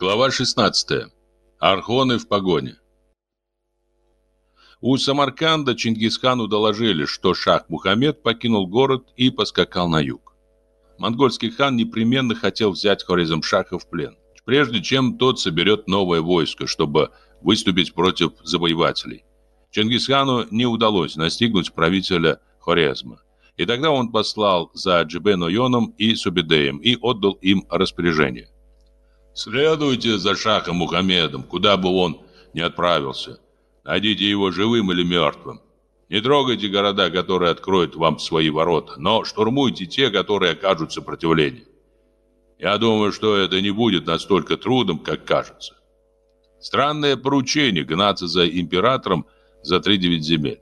Глава 16. Архоны в погоне. У Самарканда Чингисхану доложили, что шах Мухаммед покинул город и поскакал на юг. Монгольский хан непременно хотел взять Хорезм-шаха в плен, прежде чем тот соберет новое войско, чтобы выступить против завоевателей. Чингисхану не удалось настигнуть правителя Хорезма. И тогда он послал за джибен и Субедеем и отдал им распоряжение – Следуйте за Шахом Мухаммедом, куда бы он ни отправился. Найдите его живым или мертвым. Не трогайте города, которые откроют вам свои ворота, но штурмуйте те, которые окажут сопротивление. Я думаю, что это не будет настолько трудным, как кажется. Странное поручение гнаться за императором за три девять земель.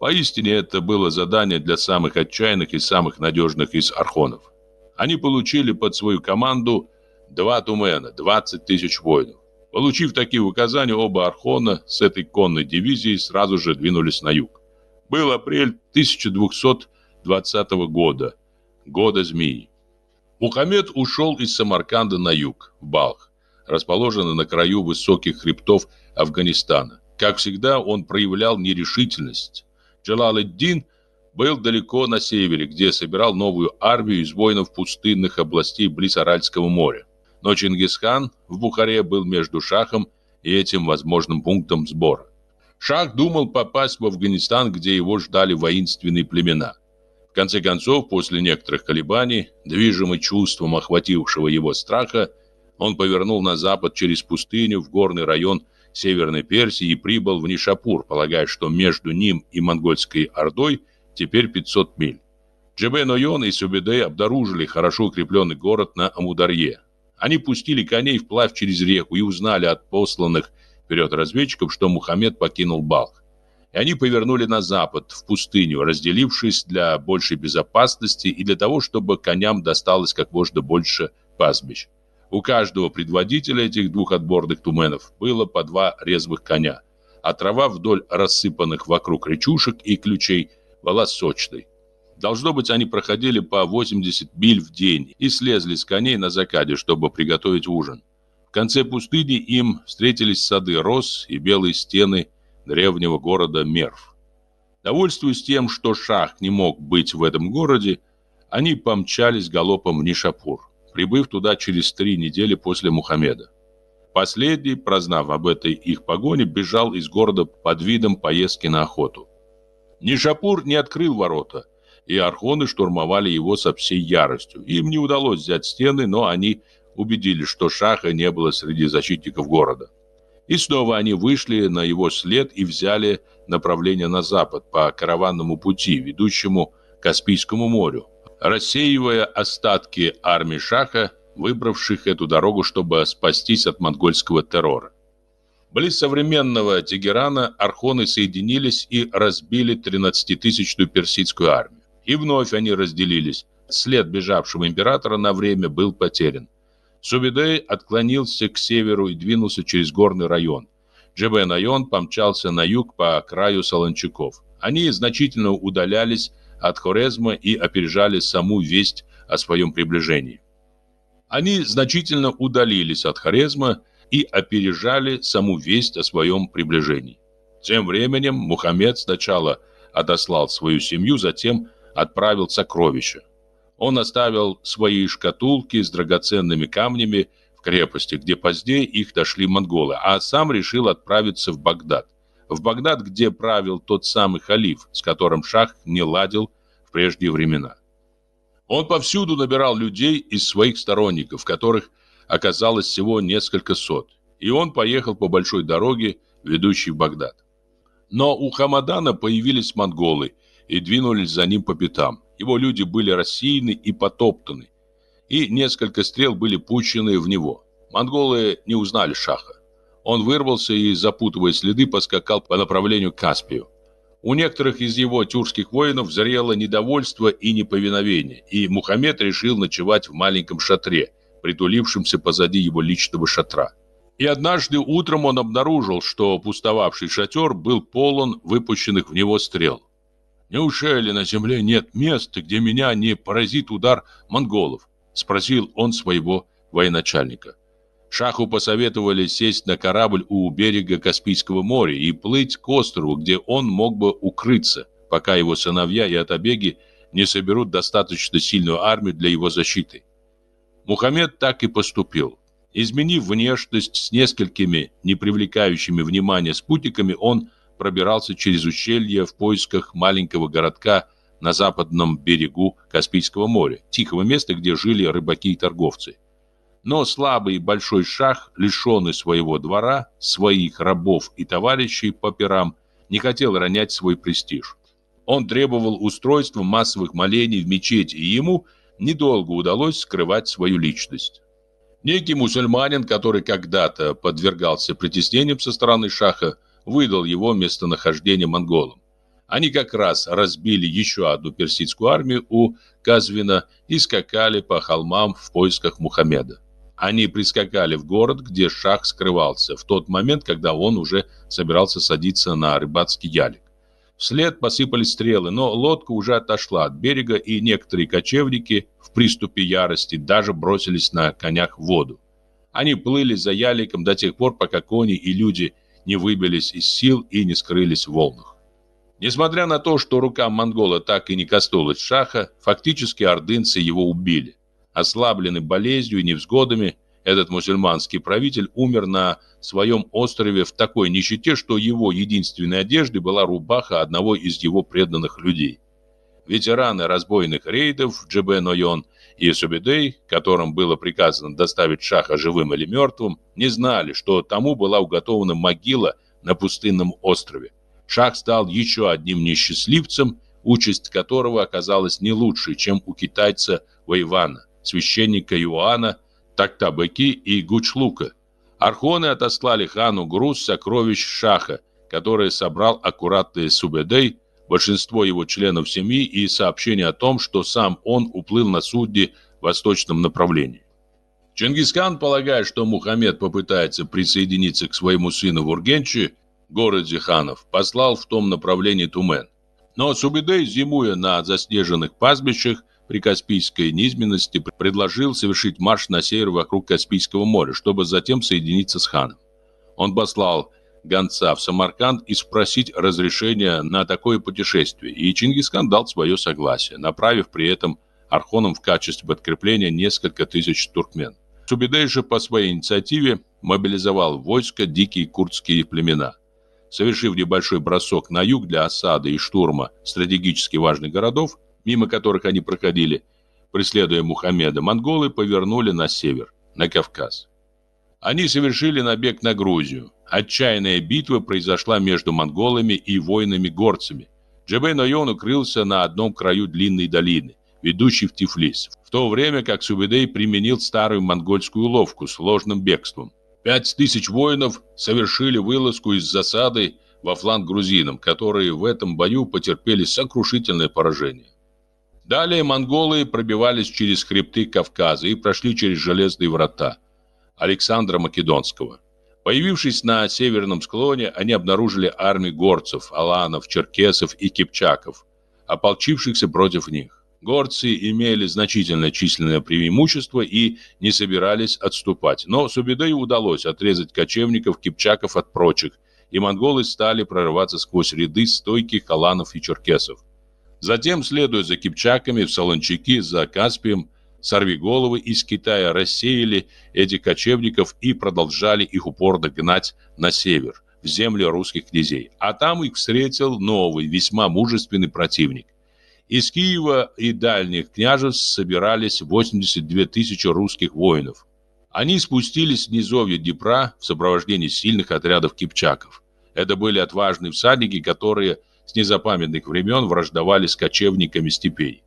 Поистине это было задание для самых отчаянных и самых надежных из архонов. Они получили под свою команду два тумена, 20 тысяч воинов. Получив такие указания, оба Архона с этой конной дивизией сразу же двинулись на юг. Был апрель 1220 года, года змеи. Мухаммед ушел из Самарканда на юг, в Балх, расположенный на краю высоких хребтов Афганистана. Как всегда, он проявлял нерешительность. Джалаледдин был далеко на севере, где собирал новую армию из воинов пустынных областей близ Аральского моря. Но Чингисхан в Бухаре был между шахом и этим возможным пунктом сбора. Шах думал попасть в Афганистан, где его ждали воинственные племена. В конце концов, после некоторых колебаний, движимый чувством охватившего его страха, он повернул на запад через пустыню в горный район Северной Персии и прибыл в Нишапур, полагая, что между ним и монгольской ордой теперь 500 миль. Джебен Ойон и Сюбедей обнаружили хорошо укрепленный город на Амударье. Они пустили коней вплавь через реку и узнали от посланных вперед разведчиков, что Мухаммед покинул Балх. И они повернули на запад, в пустыню, разделившись для большей безопасности и для того, чтобы коням досталось как можно больше пастбищ. У каждого предводителя этих двух отборных туменов было по два резвых коня, а трава вдоль рассыпанных вокруг речушек и ключей была сочной. Должно быть, они проходили по 80 миль в день и слезли с коней на закате, чтобы приготовить ужин. В конце пустыни им встретились сады роз и белые стены древнего города Мерв. Довольствуясь тем, что шах не мог быть в этом городе, они помчались галопом в Нишапур, прибыв туда через три недели после Мухаммеда. Последний, прознав об этой их погоне, бежал из города под видом поездки на охоту. Нишапур не открыл ворота – и архоны штурмовали его со всей яростью. Им не удалось взять стены, но они убедились, что Шаха не было среди защитников города. И снова они вышли на его след и взяли направление на запад по караванному пути, ведущему к Каспийскому морю, рассеивая остатки армии Шаха, выбравших эту дорогу, чтобы спастись от монгольского террора. Близ современного Тегерана архоны соединились и разбили 13-тысячную персидскую армию. И вновь они разделились. След бежавшего императора на время был потерян. Субидей отклонился к северу и двинулся через горный район. Джебен-Айон помчался на юг по краю Солончаков. Они значительно удалялись от Хорезма и опережали саму весть о своем приближении. Они значительно удалились от Хорезма и опережали саму весть о своем приближении. Тем временем Мухаммед сначала отослал свою семью, затем отправил сокровища. Он оставил свои шкатулки с драгоценными камнями в крепости, где позднее их дошли монголы, а сам решил отправиться в Багдад. В Багдад, где правил тот самый халиф, с которым шах не ладил в прежние времена. Он повсюду набирал людей из своих сторонников, которых оказалось всего несколько сот, и он поехал по большой дороге, ведущей в Багдад. Но у Хамадана появились монголы, и двинулись за ним по пятам. Его люди были рассеяны и потоптаны, и несколько стрел были пущены в него. Монголы не узнали Шаха. Он вырвался и, запутывая следы, поскакал по направлению к Каспию. У некоторых из его тюркских воинов зрело недовольство и неповиновение, и Мухаммед решил ночевать в маленьком шатре, притулившемся позади его личного шатра. И однажды утром он обнаружил, что пустовавший шатер был полон выпущенных в него стрел. «Неужели на земле нет места, где меня не поразит удар монголов?» — спросил он своего военачальника. Шаху посоветовали сесть на корабль у берега Каспийского моря и плыть к острову, где он мог бы укрыться, пока его сыновья и отобеги не соберут достаточно сильную армию для его защиты. Мухаммед так и поступил. Изменив внешность с несколькими непривлекающими внимания спутниками, он пробирался через ущелье в поисках маленького городка на западном берегу Каспийского моря, тихого места, где жили рыбаки и торговцы. Но слабый большой шах, лишенный своего двора, своих рабов и товарищей по пирам, не хотел ронять свой престиж. Он требовал устройства массовых молений в мечети, и ему недолго удалось скрывать свою личность. Некий мусульманин, который когда-то подвергался притеснениям со стороны шаха, выдал его местонахождение монголам. Они как раз разбили еще одну персидскую армию у Казвина и скакали по холмам в поисках Мухаммеда. Они прискакали в город, где шах скрывался, в тот момент, когда он уже собирался садиться на рыбацкий ялик. Вслед посыпались стрелы, но лодка уже отошла от берега, и некоторые кочевники в приступе ярости даже бросились на конях в воду. Они плыли за яликом до тех пор, пока кони и люди не выбились из сил и не скрылись в волнах. Несмотря на то, что рука монгола так и не коснулась шаха, фактически ордынцы его убили. Ослабленный болезнью и невзгодами, этот мусульманский правитель умер на своем острове в такой нищете, что его единственной одеждой была рубаха одного из его преданных людей. Ветераны разбойных рейдов Джебен-Ойон – и Субедей, которым было приказано доставить Шаха живым или мертвым, не знали, что тому была уготована могила на пустынном острове. Шах стал еще одним несчастливцем, участь которого оказалась не лучше, чем у китайца Вайвана, священника Иоанна, Тактабеки и Гучлука. Архоны отослали хану груз сокровищ Шаха, которые собрал аккуратный Субедей большинство его членов семьи и сообщение о том, что сам он уплыл на судне в восточном направлении. Чингисхан, полагая, что Мухаммед попытается присоединиться к своему сыну в Ургенче, городе ханов, послал в том направлении Тумен. Но Субидей, зимуя на заснеженных пастбищах при Каспийской низменности, предложил совершить марш на север вокруг Каспийского моря, чтобы затем соединиться с ханом. Он послал гонца в Самарканд и спросить разрешения на такое путешествие, и Чингисхан дал свое согласие, направив при этом архоном в качестве подкрепления несколько тысяч туркмен. Субидей же по своей инициативе мобилизовал войско дикие курдские племена. Совершив небольшой бросок на юг для осады и штурма стратегически важных городов, мимо которых они проходили, преследуя Мухаммеда, монголы повернули на север, на Кавказ. Они совершили набег на Грузию, Отчаянная битва произошла между монголами и воинами-горцами. Джебей Нойон укрылся на одном краю длинной долины, ведущей в Тифлис, в то время как Субедей применил старую монгольскую ловку с ложным бегством. Пять тысяч воинов совершили вылазку из засады во фланг грузинам, которые в этом бою потерпели сокрушительное поражение. Далее монголы пробивались через хребты Кавказа и прошли через железные врата Александра Македонского. Появившись на северном склоне, они обнаружили армии горцев, аланов, черкесов и кипчаков, ополчившихся против них. Горцы имели значительное численное преимущество и не собирались отступать, но Субидею удалось отрезать кочевников кипчаков от прочих, и монголы стали прорываться сквозь ряды стойких аланов и черкесов. Затем, следуя за кипчаками в Солончаки, за Каспием, Сорви головы! из Китая рассеяли эти кочевников и продолжали их упорно гнать на север, в земли русских князей. А там их встретил новый, весьма мужественный противник. Из Киева и дальних княжеств собирались 82 тысячи русских воинов. Они спустились с низовья Днепра в сопровождении сильных отрядов кипчаков. Это были отважные всадники, которые с незапамятных времен враждовали с кочевниками степей.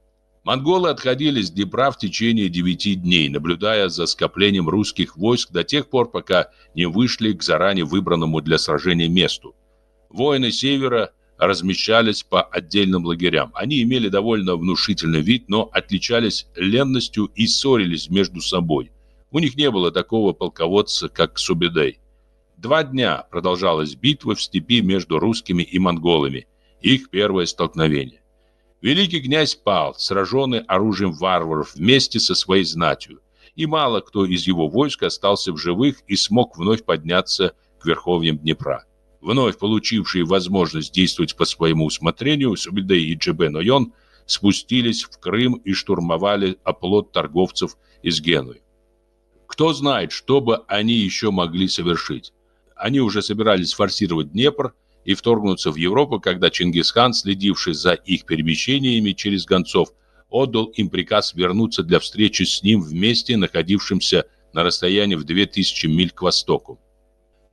Монголы отходили с Днепра в течение 9 дней, наблюдая за скоплением русских войск до тех пор, пока не вышли к заранее выбранному для сражения месту. Воины севера размещались по отдельным лагерям. Они имели довольно внушительный вид, но отличались ленностью и ссорились между собой. У них не было такого полководца, как Субедей. Два дня продолжалась битва в степи между русскими и монголами, их первое столкновение. Великий князь пал, сраженный оружием варваров вместе со своей знатью, и мало кто из его войска остался в живых и смог вновь подняться к верховьям Днепра. Вновь получившие возможность действовать по своему усмотрению, Субидей и Джебен-Ойон спустились в Крым и штурмовали оплот торговцев из Генуи. Кто знает, что бы они еще могли совершить. Они уже собирались форсировать Днепр, и вторгнуться в Европу, когда Чингисхан, следивший за их перемещениями через гонцов, отдал им приказ вернуться для встречи с ним вместе, находившимся на расстоянии в 2000 миль к востоку.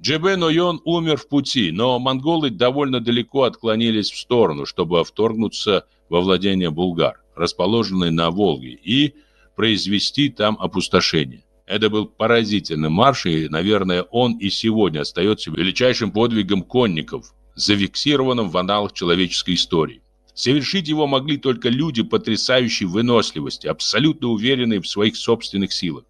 Джебен Ойон умер в пути, но монголы довольно далеко отклонились в сторону, чтобы вторгнуться во владение булгар, расположенные на Волге, и произвести там опустошение. Это был поразительный марш, и, наверное, он и сегодня остается величайшим подвигом конников, зафиксированном в аналах человеческой истории. Совершить его могли только люди потрясающей выносливости, абсолютно уверенные в своих собственных силах.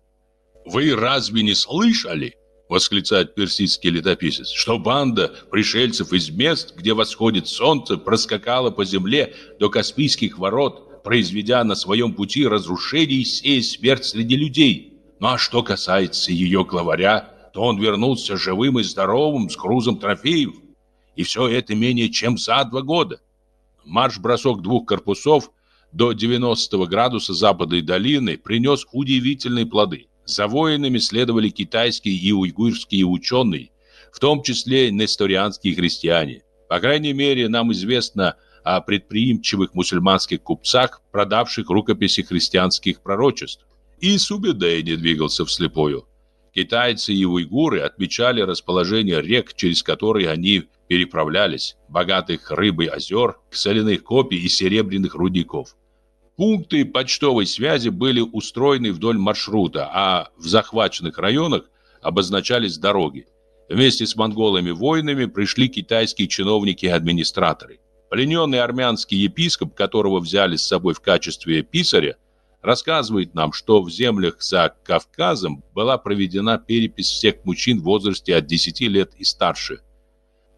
«Вы разве не слышали?» – восклицает персидский летописец, «что банда пришельцев из мест, где восходит солнце, проскакала по земле до Каспийских ворот, произведя на своем пути разрушение и сея смерть среди людей. Ну а что касается ее главаря, то он вернулся живым и здоровым с грузом трофеев. И все это менее чем за два года. Марш-бросок двух корпусов до 90 градуса западной долины принес удивительные плоды. За воинами следовали китайские и уйгурские ученые, в том числе несторианские христиане. По крайней мере, нам известно о предприимчивых мусульманских купцах, продавших рукописи христианских пророчеств. И Субедей не двигался вслепую. Китайцы и уйгуры отмечали расположение рек, через которые они переправлялись, богатых рыбой озер, соляных копий и серебряных рудников. Пункты почтовой связи были устроены вдоль маршрута, а в захваченных районах обозначались дороги. Вместе с монголами-воинами пришли китайские чиновники и администраторы. Плененный армянский епископ, которого взяли с собой в качестве писаря, рассказывает нам, что в землях за Кавказом была проведена перепись всех мужчин в возрасте от 10 лет и старше.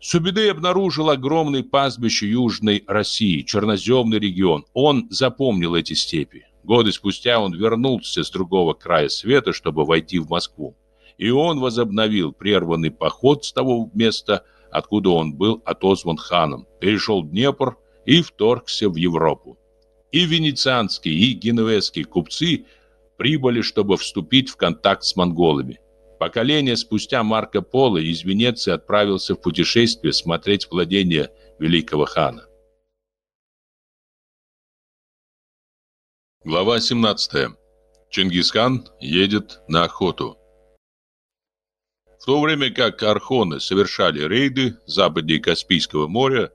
Субиды обнаружил огромный пастбище Южной России, черноземный регион. Он запомнил эти степи. Годы спустя он вернулся с другого края света, чтобы войти в Москву. И он возобновил прерванный поход с того места, откуда он был отозван ханом, перешел Днепр и вторгся в Европу. И венецианские, и генуэзские купцы прибыли, чтобы вступить в контакт с монголами. Поколение спустя Марко Поло из Венеции отправился в путешествие смотреть владения великого хана. Глава 17. Чингисхан едет на охоту. В то время как архоны совершали рейды западнее Каспийского моря,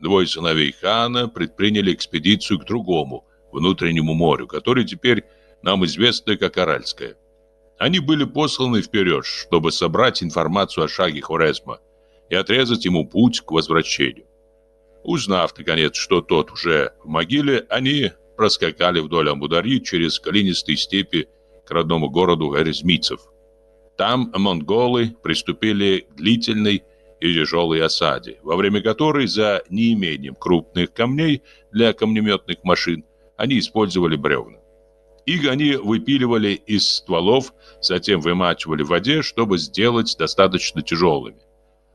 Двое сыновей хана предприняли экспедицию к другому, внутреннему морю, которое теперь нам известно как Аральское. Они были посланы вперед, чтобы собрать информацию о шаге Хорезма и отрезать ему путь к возвращению. Узнав, наконец, что тот уже в могиле, они проскакали вдоль Амудари через колинистые степи к родному городу Горезмицев. Там монголы приступили к длительной и тяжелой осаде, во время которой за неимением крупных камней для камнеметных машин они использовали бревна. Их они выпиливали из стволов, затем вымачивали в воде, чтобы сделать достаточно тяжелыми.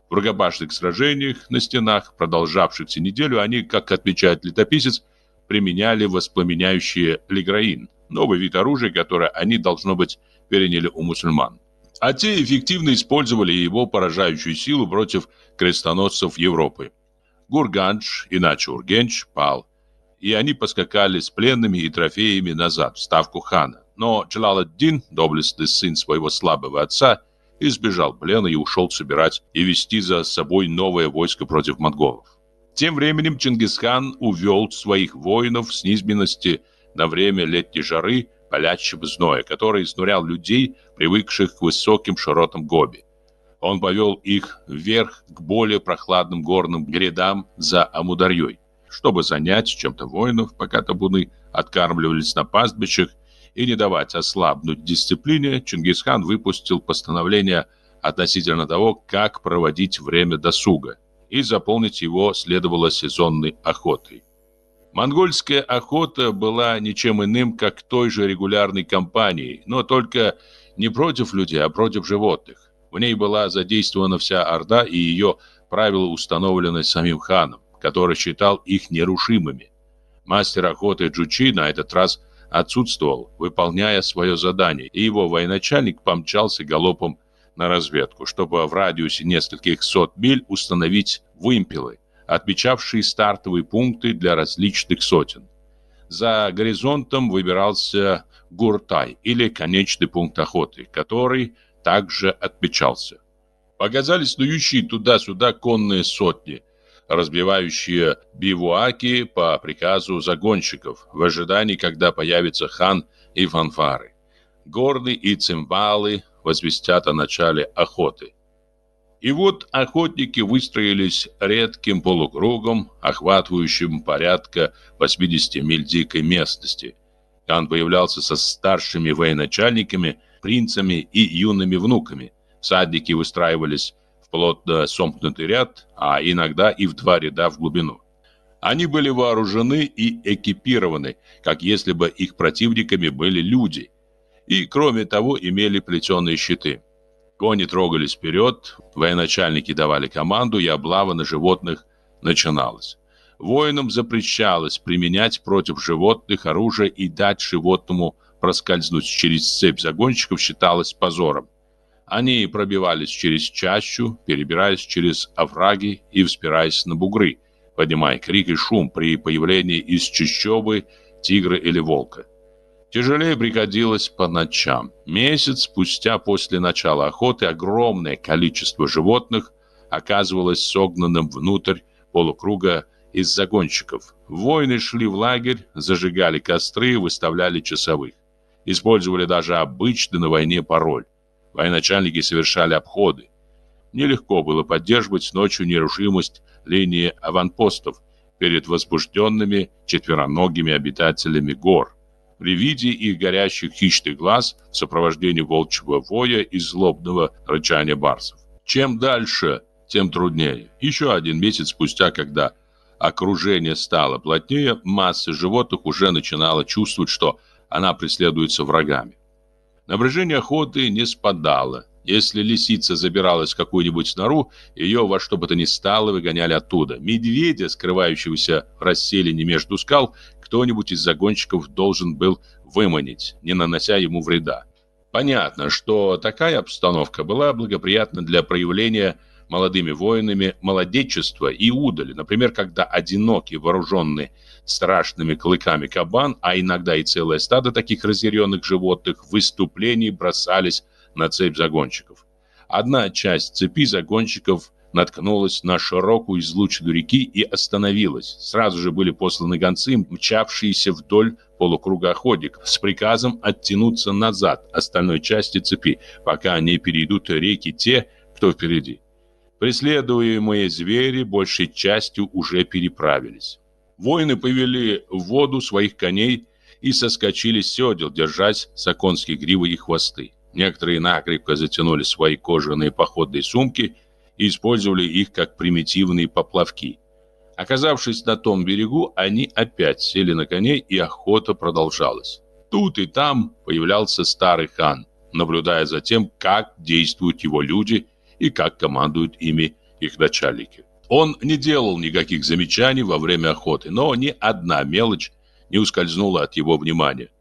В рукопашных сражениях на стенах, продолжавшихся неделю, они, как отмечает летописец, применяли воспламеняющие лиграин, новый вид оружия, которое они, должно быть, переняли у мусульман а те эффективно использовали его поражающую силу против крестоносцев Европы. Гурганч, иначе Ургенч, пал, и они поскакали с пленными и трофеями назад в ставку хана. Но Джалаладдин, доблестный сын своего слабого отца, избежал плена и ушел собирать и вести за собой новое войско против монголов. Тем временем Чингисхан увел своих воинов с низменности на время летней жары палящего зноя, который изнурял людей, привыкших к высоким широтам Гоби. Он повел их вверх к более прохладным горным грядам за Амударьей, чтобы занять чем-то воинов, пока табуны откармливались на пастбищах, и не давать ослабнуть дисциплине, Чингисхан выпустил постановление относительно того, как проводить время досуга, и заполнить его следовало сезонной охотой. Монгольская охота была ничем иным, как той же регулярной кампанией, но только не против людей, а против животных. В ней была задействована вся Орда, и ее правила установлены самим ханом, который считал их нерушимыми. Мастер охоты Джучи на этот раз отсутствовал, выполняя свое задание, и его военачальник помчался галопом на разведку, чтобы в радиусе нескольких сот миль установить вымпелы, отмечавшие стартовые пункты для различных сотен. За горизонтом выбирался Гуртай или конечный пункт охоты, который также отмечался. Показались снующие туда-сюда конные сотни, разбивающие бивуаки по приказу загонщиков в ожидании, когда появится хан и фанфары. Горны и цимбалы возвестят о начале охоты. И вот охотники выстроились редким полукругом, охватывающим порядка 80 миль дикой местности. Кан появлялся со старшими военачальниками, принцами и юными внуками. Всадники выстраивались в плотно сомкнутый ряд, а иногда и в два ряда в глубину. Они были вооружены и экипированы, как если бы их противниками были люди, и, кроме того, имели плетеные щиты – Кони трогались вперед, военачальники давали команду, и облава на животных начиналась. Воинам запрещалось применять против животных оружие и дать животному проскользнуть через цепь загонщиков считалось позором. Они пробивались через чащу, перебираясь через овраги и вспираясь на бугры, поднимая крик и шум при появлении из чащобы тигра или волка. Тяжелее приходилось по ночам. Месяц спустя после начала охоты огромное количество животных оказывалось согнанным внутрь полукруга из загонщиков. Воины шли в лагерь, зажигали костры, выставляли часовых. Использовали даже обычный на войне пароль. Военачальники совершали обходы. Нелегко было поддерживать ночью нерушимость линии аванпостов перед возбужденными четвероногими обитателями гор. При виде их горящих хищных глаз в сопровождении волчьего воя и злобного рычания барсов. Чем дальше, тем труднее. Еще один месяц спустя, когда окружение стало плотнее, масса животных уже начинала чувствовать, что она преследуется врагами. Напряжение охоты не спадало. Если лисица забиралась в какую-нибудь нору, ее во что бы то ни стало выгоняли оттуда. Медведя, скрывающегося в расселине между скал, кто-нибудь из загонщиков должен был выманить, не нанося ему вреда. Понятно, что такая обстановка была благоприятна для проявления молодыми воинами молодечества и удали, например, когда одинокий, вооруженный страшными клыками кабан, а иногда и целое стадо таких разъяренных животных, в выступлении бросались на цепь загонщиков. Одна часть цепи загонщиков – наткнулась на широкую излучину реки и остановилась. Сразу же были посланы гонцы, мчавшиеся вдоль полукруга охотников, с приказом оттянуться назад остальной части цепи, пока не перейдут реки те, кто впереди. Преследуемые звери большей частью уже переправились. Воины повели в воду своих коней и соскочили с седел, держась с оконские гривы и хвосты. Некоторые накрепко затянули свои кожаные походные сумки и использовали их как примитивные поплавки. Оказавшись на том берегу, они опять сели на коней, и охота продолжалась. Тут и там появлялся старый хан, наблюдая за тем, как действуют его люди и как командуют ими их начальники. Он не делал никаких замечаний во время охоты, но ни одна мелочь не ускользнула от его внимания –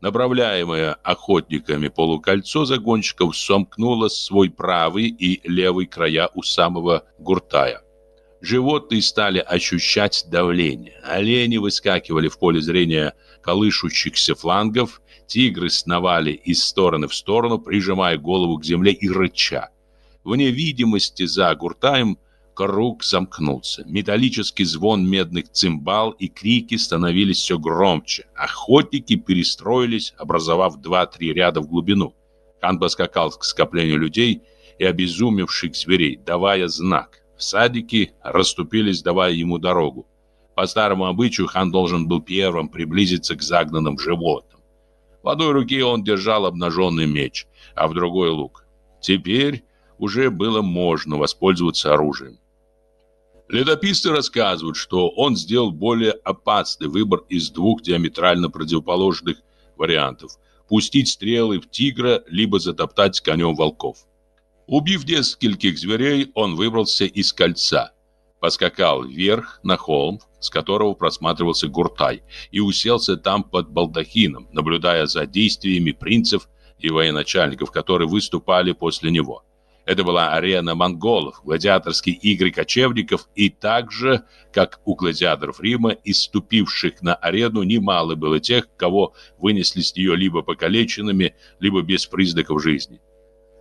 Направляемое охотниками полукольцо загонщиков сомкнуло свой правый и левый края у самого гуртая. Животные стали ощущать давление. Олени выскакивали в поле зрения колышущихся флангов, тигры сновали из стороны в сторону, прижимая голову к земле и рыча. В невидимости за гуртаем – Круг замкнулся. Металлический звон медных цимбал и крики становились все громче. Охотники перестроились, образовав два-три ряда в глубину. Хан поскакал к скоплению людей и обезумевших зверей, давая знак. Всадники расступились, давая ему дорогу. По старому обычаю хан должен был первым приблизиться к загнанным животным. В одной руке он держал обнаженный меч, а в другой лук. Теперь уже было можно воспользоваться оружием. Летописцы рассказывают, что он сделал более опасный выбор из двух диаметрально противоположных вариантов – пустить стрелы в тигра, либо затоптать конем волков. Убив нескольких зверей, он выбрался из кольца, поскакал вверх на холм, с которого просматривался Гуртай, и уселся там под балдахином, наблюдая за действиями принцев и военачальников, которые выступали после него – это была арена монголов, гладиаторские игры кочевников, и также, как у гладиаторов Рима, иступивших на арену, немало было тех, кого вынесли с нее либо покалеченными, либо без признаков жизни.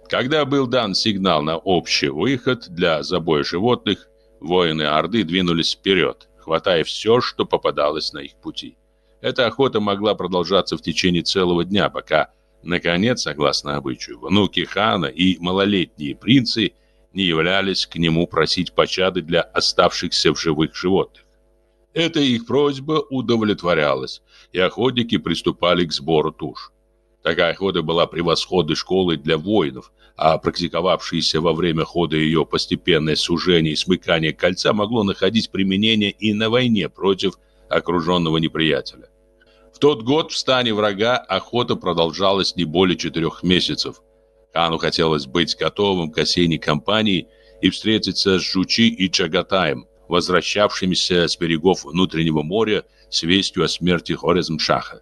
Когда был дан сигнал на общий выход для забоя животных, воины Орды двинулись вперед, хватая все, что попадалось на их пути. Эта охота могла продолжаться в течение целого дня, пока Наконец, согласно обычаю, внуки хана и малолетние принцы не являлись к нему просить пощады для оставшихся в живых животных. Эта их просьба удовлетворялась, и охотники приступали к сбору туш. Такая охота была превосходной школой для воинов, а практиковавшееся во время хода ее постепенное сужение и смыкание кольца могло находить применение и на войне против окруженного неприятеля тот год в стане врага охота продолжалась не более четырех месяцев. Хану хотелось быть готовым к осенней кампании и встретиться с Жучи и Чагатаем, возвращавшимися с берегов внутреннего моря с вестью о смерти Хорезмшаха.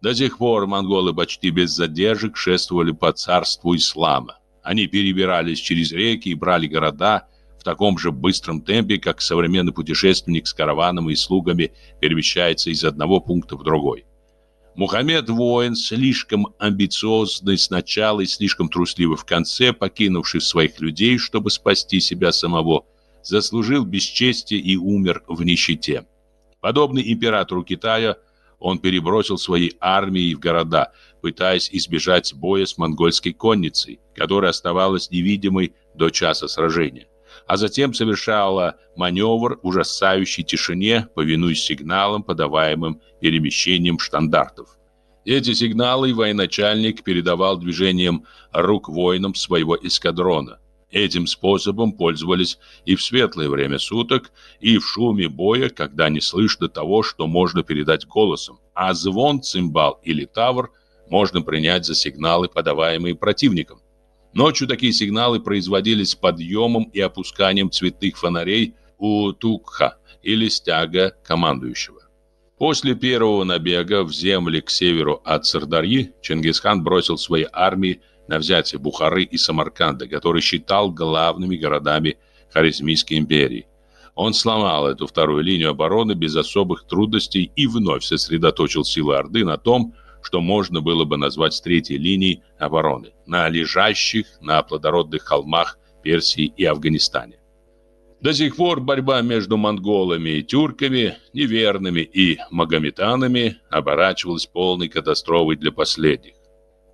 До сих пор монголы почти без задержек шествовали по царству ислама. Они перебирались через реки и брали города – в таком же быстром темпе, как современный путешественник с караваном и слугами перемещается из одного пункта в другой. Мухаммед Воин, слишком амбициозный сначала и слишком трусливый в конце, покинувший своих людей, чтобы спасти себя самого, заслужил бесчестие и умер в нищете. Подобный императору Китая – он перебросил свои армии в города, пытаясь избежать боя с монгольской конницей, которая оставалась невидимой до часа сражения а затем совершала маневр в ужасающей тишине, повинуясь сигналам, подаваемым перемещением штандартов. Эти сигналы военачальник передавал движением рук воинам своего эскадрона. Этим способом пользовались и в светлое время суток, и в шуме боя, когда не слышно того, что можно передать голосом, а звон, цимбал или тавр можно принять за сигналы, подаваемые противником. Ночью такие сигналы производились подъемом и опусканием цветных фонарей у Тукха или стяга командующего. После первого набега в земли к северу от Сардарьи Чингисхан бросил свои армии на взятие Бухары и Самарканда, который считал главными городами Харизмийской империи. Он сломал эту вторую линию обороны без особых трудностей и вновь сосредоточил силы Орды на том, что что можно было бы назвать с третьей линией обороны, на лежащих на плодородных холмах Персии и Афганистане. До сих пор борьба между монголами и тюрками, неверными и магометанами оборачивалась полной катастрофой для последних.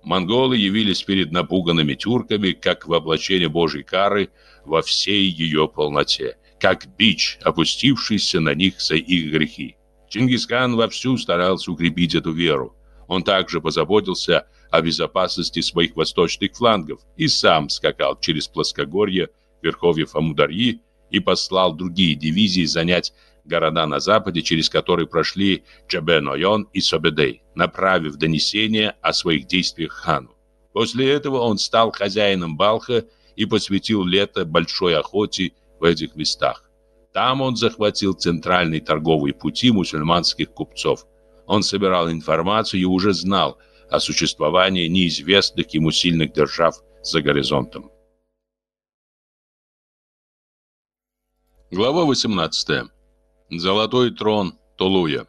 Монголы явились перед напуганными тюрками как воплощение божьей кары во всей ее полноте, как бич, опустившийся на них за их грехи. Чингисхан вовсю старался укрепить эту веру, он также позаботился о безопасности своих восточных флангов и сам скакал через плоскогорье верховьев Амударьи и послал другие дивизии занять города на западе, через которые прошли Чабен-Ойон и Собедей, направив донесение о своих действиях хану. После этого он стал хозяином Балха и посвятил лето большой охоте в этих местах. Там он захватил центральные торговые пути мусульманских купцов – он собирал информацию и уже знал о существовании неизвестных ему сильных держав за горизонтом. Глава 18. Золотой трон Тулуя.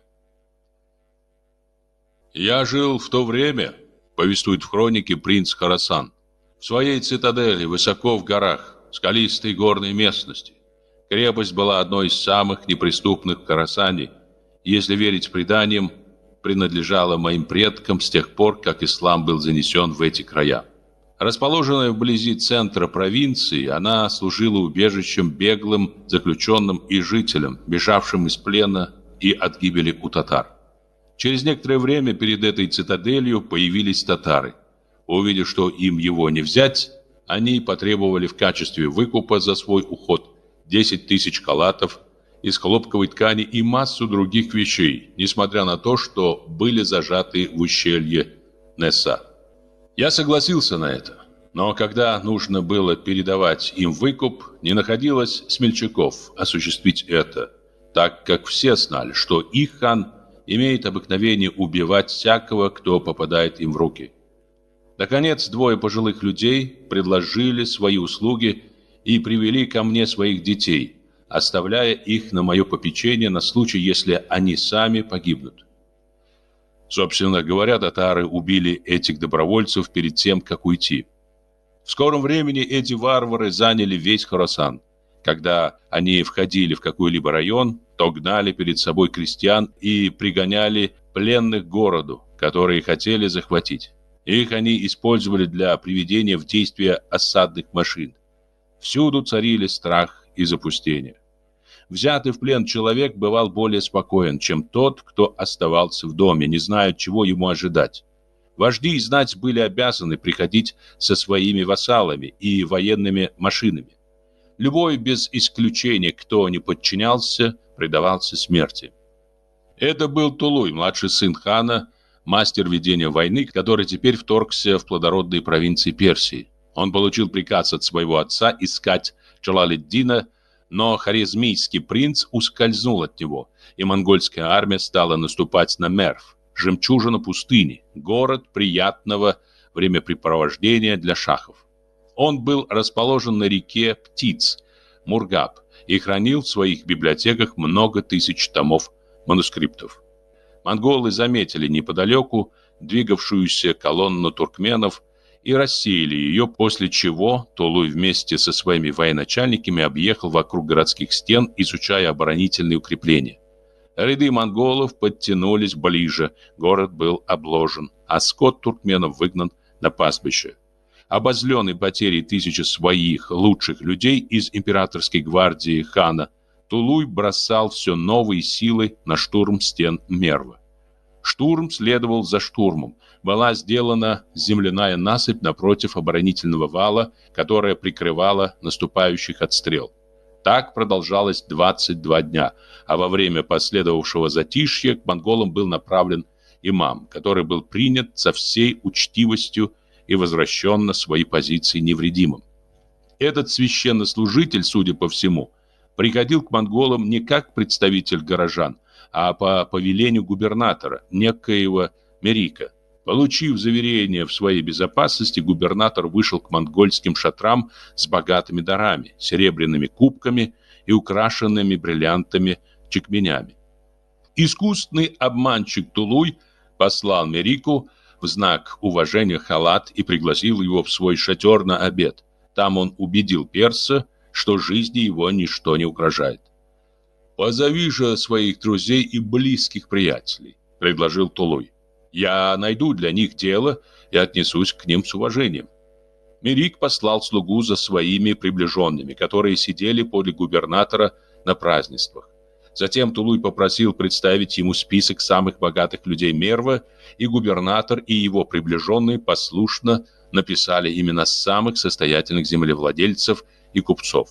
«Я жил в то время», — повествует в хронике принц Харасан, «в своей цитадели, высоко в горах, скалистой горной местности. Крепость была одной из самых неприступных в Харасане. Если верить преданиям, принадлежала моим предкам с тех пор, как ислам был занесен в эти края. Расположенная вблизи центра провинции, она служила убежищем беглым, заключенным и жителям, бежавшим из плена и от гибели у татар. Через некоторое время перед этой цитаделью появились татары. Увидев, что им его не взять, они потребовали в качестве выкупа за свой уход 10 тысяч калатов из хлопковой ткани и массу других вещей, несмотря на то, что были зажаты в ущелье Несса. Я согласился на это, но когда нужно было передавать им выкуп, не находилось смельчаков осуществить это, так как все знали, что их хан имеет обыкновение убивать всякого, кто попадает им в руки. Наконец, двое пожилых людей предложили свои услуги и привели ко мне своих детей – оставляя их на мое попечение на случай, если они сами погибнут. Собственно говоря, татары убили этих добровольцев перед тем, как уйти. В скором времени эти варвары заняли весь Хорасан. Когда они входили в какой-либо район, то гнали перед собой крестьян и пригоняли пленных к городу, которые хотели захватить. Их они использовали для приведения в действие осадных машин. Всюду царили страх и запустения. Взятый в плен человек бывал более спокоен, чем тот, кто оставался в доме, не зная, чего ему ожидать. Вожди и знать были обязаны приходить со своими вассалами и военными машинами. Любой без исключения, кто не подчинялся, предавался смерти. Это был Тулуй, младший сын хана, мастер ведения войны, который теперь вторгся в плодородные провинции Персии. Он получил приказ от своего отца искать Джалалиддина, но харизмийский принц ускользнул от него, и монгольская армия стала наступать на Мерв, жемчужину пустыни, город приятного времяпрепровождения для шахов. Он был расположен на реке Птиц, Мургаб, и хранил в своих библиотеках много тысяч томов манускриптов. Монголы заметили неподалеку двигавшуюся колонну туркменов и рассеяли ее, после чего Толуй вместе со своими военачальниками объехал вокруг городских стен, изучая оборонительные укрепления. Ряды монголов подтянулись ближе, город был обложен, а скот туркменов выгнан на пастбище. Обозленный потерей тысячи своих лучших людей из императорской гвардии хана, Тулуй бросал все новые силы на штурм стен Мерва. Штурм следовал за штурмом. Была сделана земляная насыпь напротив оборонительного вала, которая прикрывала наступающих от стрел. Так продолжалось 22 дня, а во время последовавшего затишья к монголам был направлен имам, который был принят со всей учтивостью и возвращен на свои позиции невредимым. Этот священнослужитель, судя по всему, приходил к монголам не как представитель горожан, а по повелению губернатора, некоего Мерика. Получив заверение в своей безопасности, губернатор вышел к монгольским шатрам с богатыми дарами, серебряными кубками и украшенными бриллиантами чекменями. Искусный обманщик Тулуй послал Мерику в знак уважения халат и пригласил его в свой шатер на обед. Там он убедил перса, что жизни его ничто не угрожает. «Позови же своих друзей и близких приятелей», — предложил Тулуй. «Я найду для них дело и отнесусь к ним с уважением». Мерик послал слугу за своими приближенными, которые сидели подле губернатора на празднествах. Затем Тулуй попросил представить ему список самых богатых людей Мерва, и губернатор и его приближенные послушно написали имена самых состоятельных землевладельцев и купцов.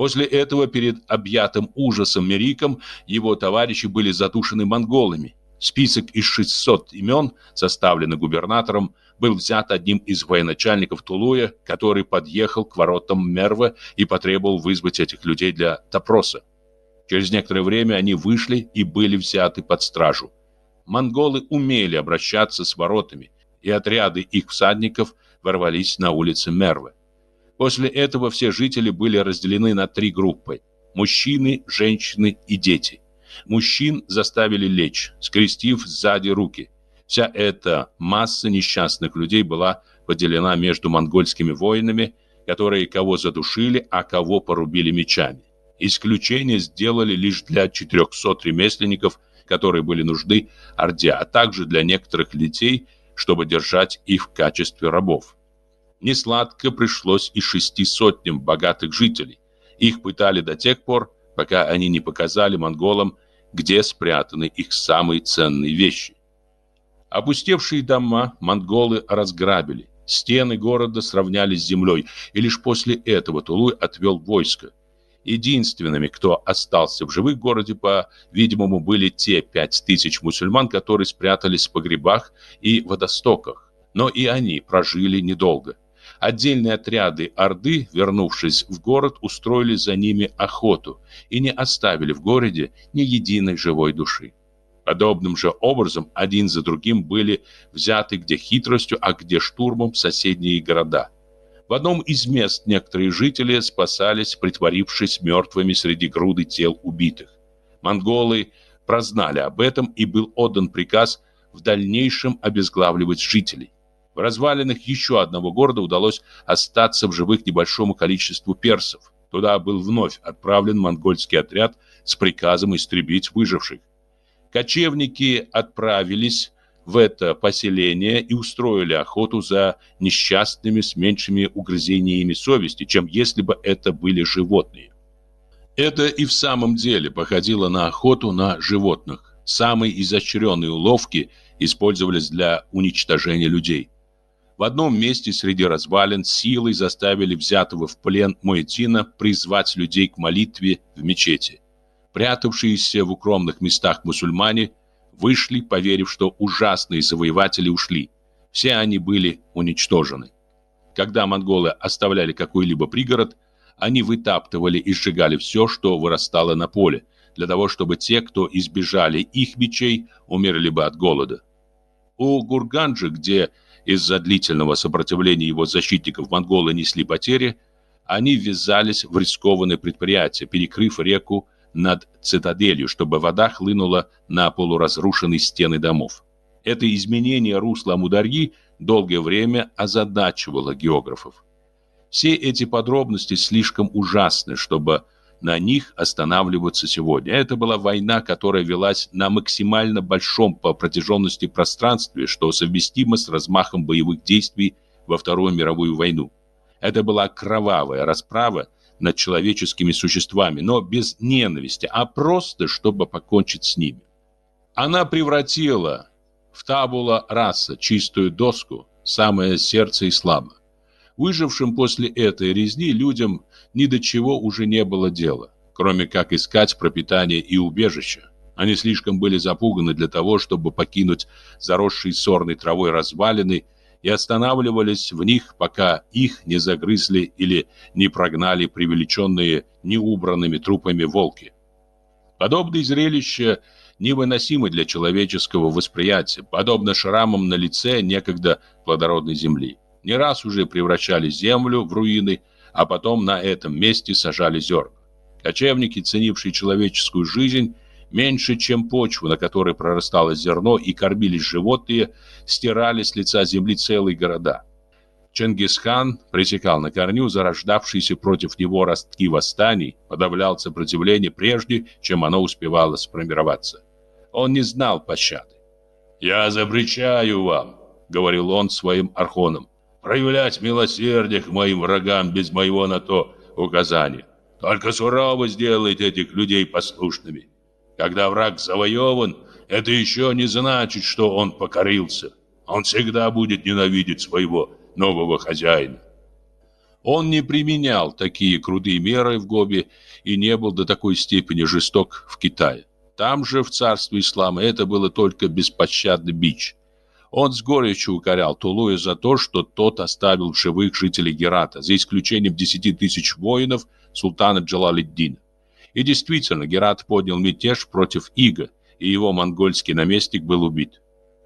После этого перед объятым ужасом Мериком его товарищи были затушены монголами. Список из 600 имен, составленный губернатором, был взят одним из военачальников Тулуя, который подъехал к воротам Мерва и потребовал вызвать этих людей для допроса. Через некоторое время они вышли и были взяты под стражу. Монголы умели обращаться с воротами, и отряды их всадников ворвались на улицы Мервы. После этого все жители были разделены на три группы – мужчины, женщины и дети. Мужчин заставили лечь, скрестив сзади руки. Вся эта масса несчастных людей была поделена между монгольскими воинами, которые кого задушили, а кого порубили мечами. Исключение сделали лишь для 400 ремесленников, которые были нужны Орде, а также для некоторых детей, чтобы держать их в качестве рабов. Несладко пришлось и шести сотням богатых жителей. Их пытали до тех пор, пока они не показали монголам, где спрятаны их самые ценные вещи. Опустевшие дома монголы разграбили, стены города сравняли с землей, и лишь после этого Тулуй отвел войско. Единственными, кто остался в живых в городе, по-видимому, были те пять тысяч мусульман, которые спрятались в погребах и водостоках. Но и они прожили недолго. Отдельные отряды Орды, вернувшись в город, устроили за ними охоту и не оставили в городе ни единой живой души. Подобным же образом один за другим были взяты где хитростью, а где штурмом соседние города. В одном из мест некоторые жители спасались, притворившись мертвыми среди груды тел убитых. Монголы прознали об этом и был отдан приказ в дальнейшем обезглавливать жителей. В развалинах еще одного города удалось остаться в живых небольшому количеству персов. Туда был вновь отправлен монгольский отряд с приказом истребить выживших. Кочевники отправились в это поселение и устроили охоту за несчастными с меньшими угрызениями совести, чем если бы это были животные. Это и в самом деле походило на охоту на животных. Самые изощренные уловки использовались для уничтожения людей. В одном месте среди развалин силой заставили взятого в плен Муэдзина призвать людей к молитве в мечети. Прятавшиеся в укромных местах мусульмане вышли, поверив, что ужасные завоеватели ушли. Все они были уничтожены. Когда монголы оставляли какой-либо пригород, они вытаптывали и сжигали все, что вырастало на поле, для того, чтобы те, кто избежали их мечей, умерли бы от голода. У Гурганджи, где из-за длительного сопротивления его защитников монголы несли потери, они ввязались в рискованное предприятие, перекрыв реку над цитаделью, чтобы вода хлынула на полуразрушенные стены домов. Это изменение русла Амударьи долгое время озадачивало географов. Все эти подробности слишком ужасны, чтобы на них останавливаться сегодня. Это была война, которая велась на максимально большом по протяженности пространстве, что совместимо с размахом боевых действий во Вторую мировую войну. Это была кровавая расправа над человеческими существами, но без ненависти, а просто чтобы покончить с ними. Она превратила в табула раса чистую доску, самое сердце ислама. Выжившим после этой резни людям ни до чего уже не было дела, кроме как искать пропитание и убежище. Они слишком были запуганы для того, чтобы покинуть заросшие сорной травой развалины и останавливались в них, пока их не загрызли или не прогнали привлеченные неубранными трупами волки. Подобное зрелище невыносимо для человеческого восприятия, подобно шрамам на лице некогда плодородной земли. Не раз уже превращали землю в руины, а потом на этом месте сажали зерна. Кочевники, ценившие человеческую жизнь, меньше, чем почву, на которой прорастало зерно и кормились животные, стирали с лица земли целые города. Чингисхан пресекал на корню зарождавшиеся против него ростки восстаний, подавлял сопротивление прежде, чем оно успевало сформироваться. Он не знал пощады. «Я запрещаю вам», — говорил он своим архонам, проявлять милосердие к моим врагам без моего на то указания. Только сурово сделает этих людей послушными. Когда враг завоеван, это еще не значит, что он покорился. Он всегда будет ненавидеть своего нового хозяина. Он не применял такие крутые меры в Гоби и не был до такой степени жесток в Китае. Там же, в царстве ислама, это было только беспощадный бич – он с горечью укорял Тулуя за то, что тот оставил в живых жителей Герата, за исключением 10 тысяч воинов султана Джалалиддина. И действительно, Герат поднял мятеж против Ига, и его монгольский наместник был убит.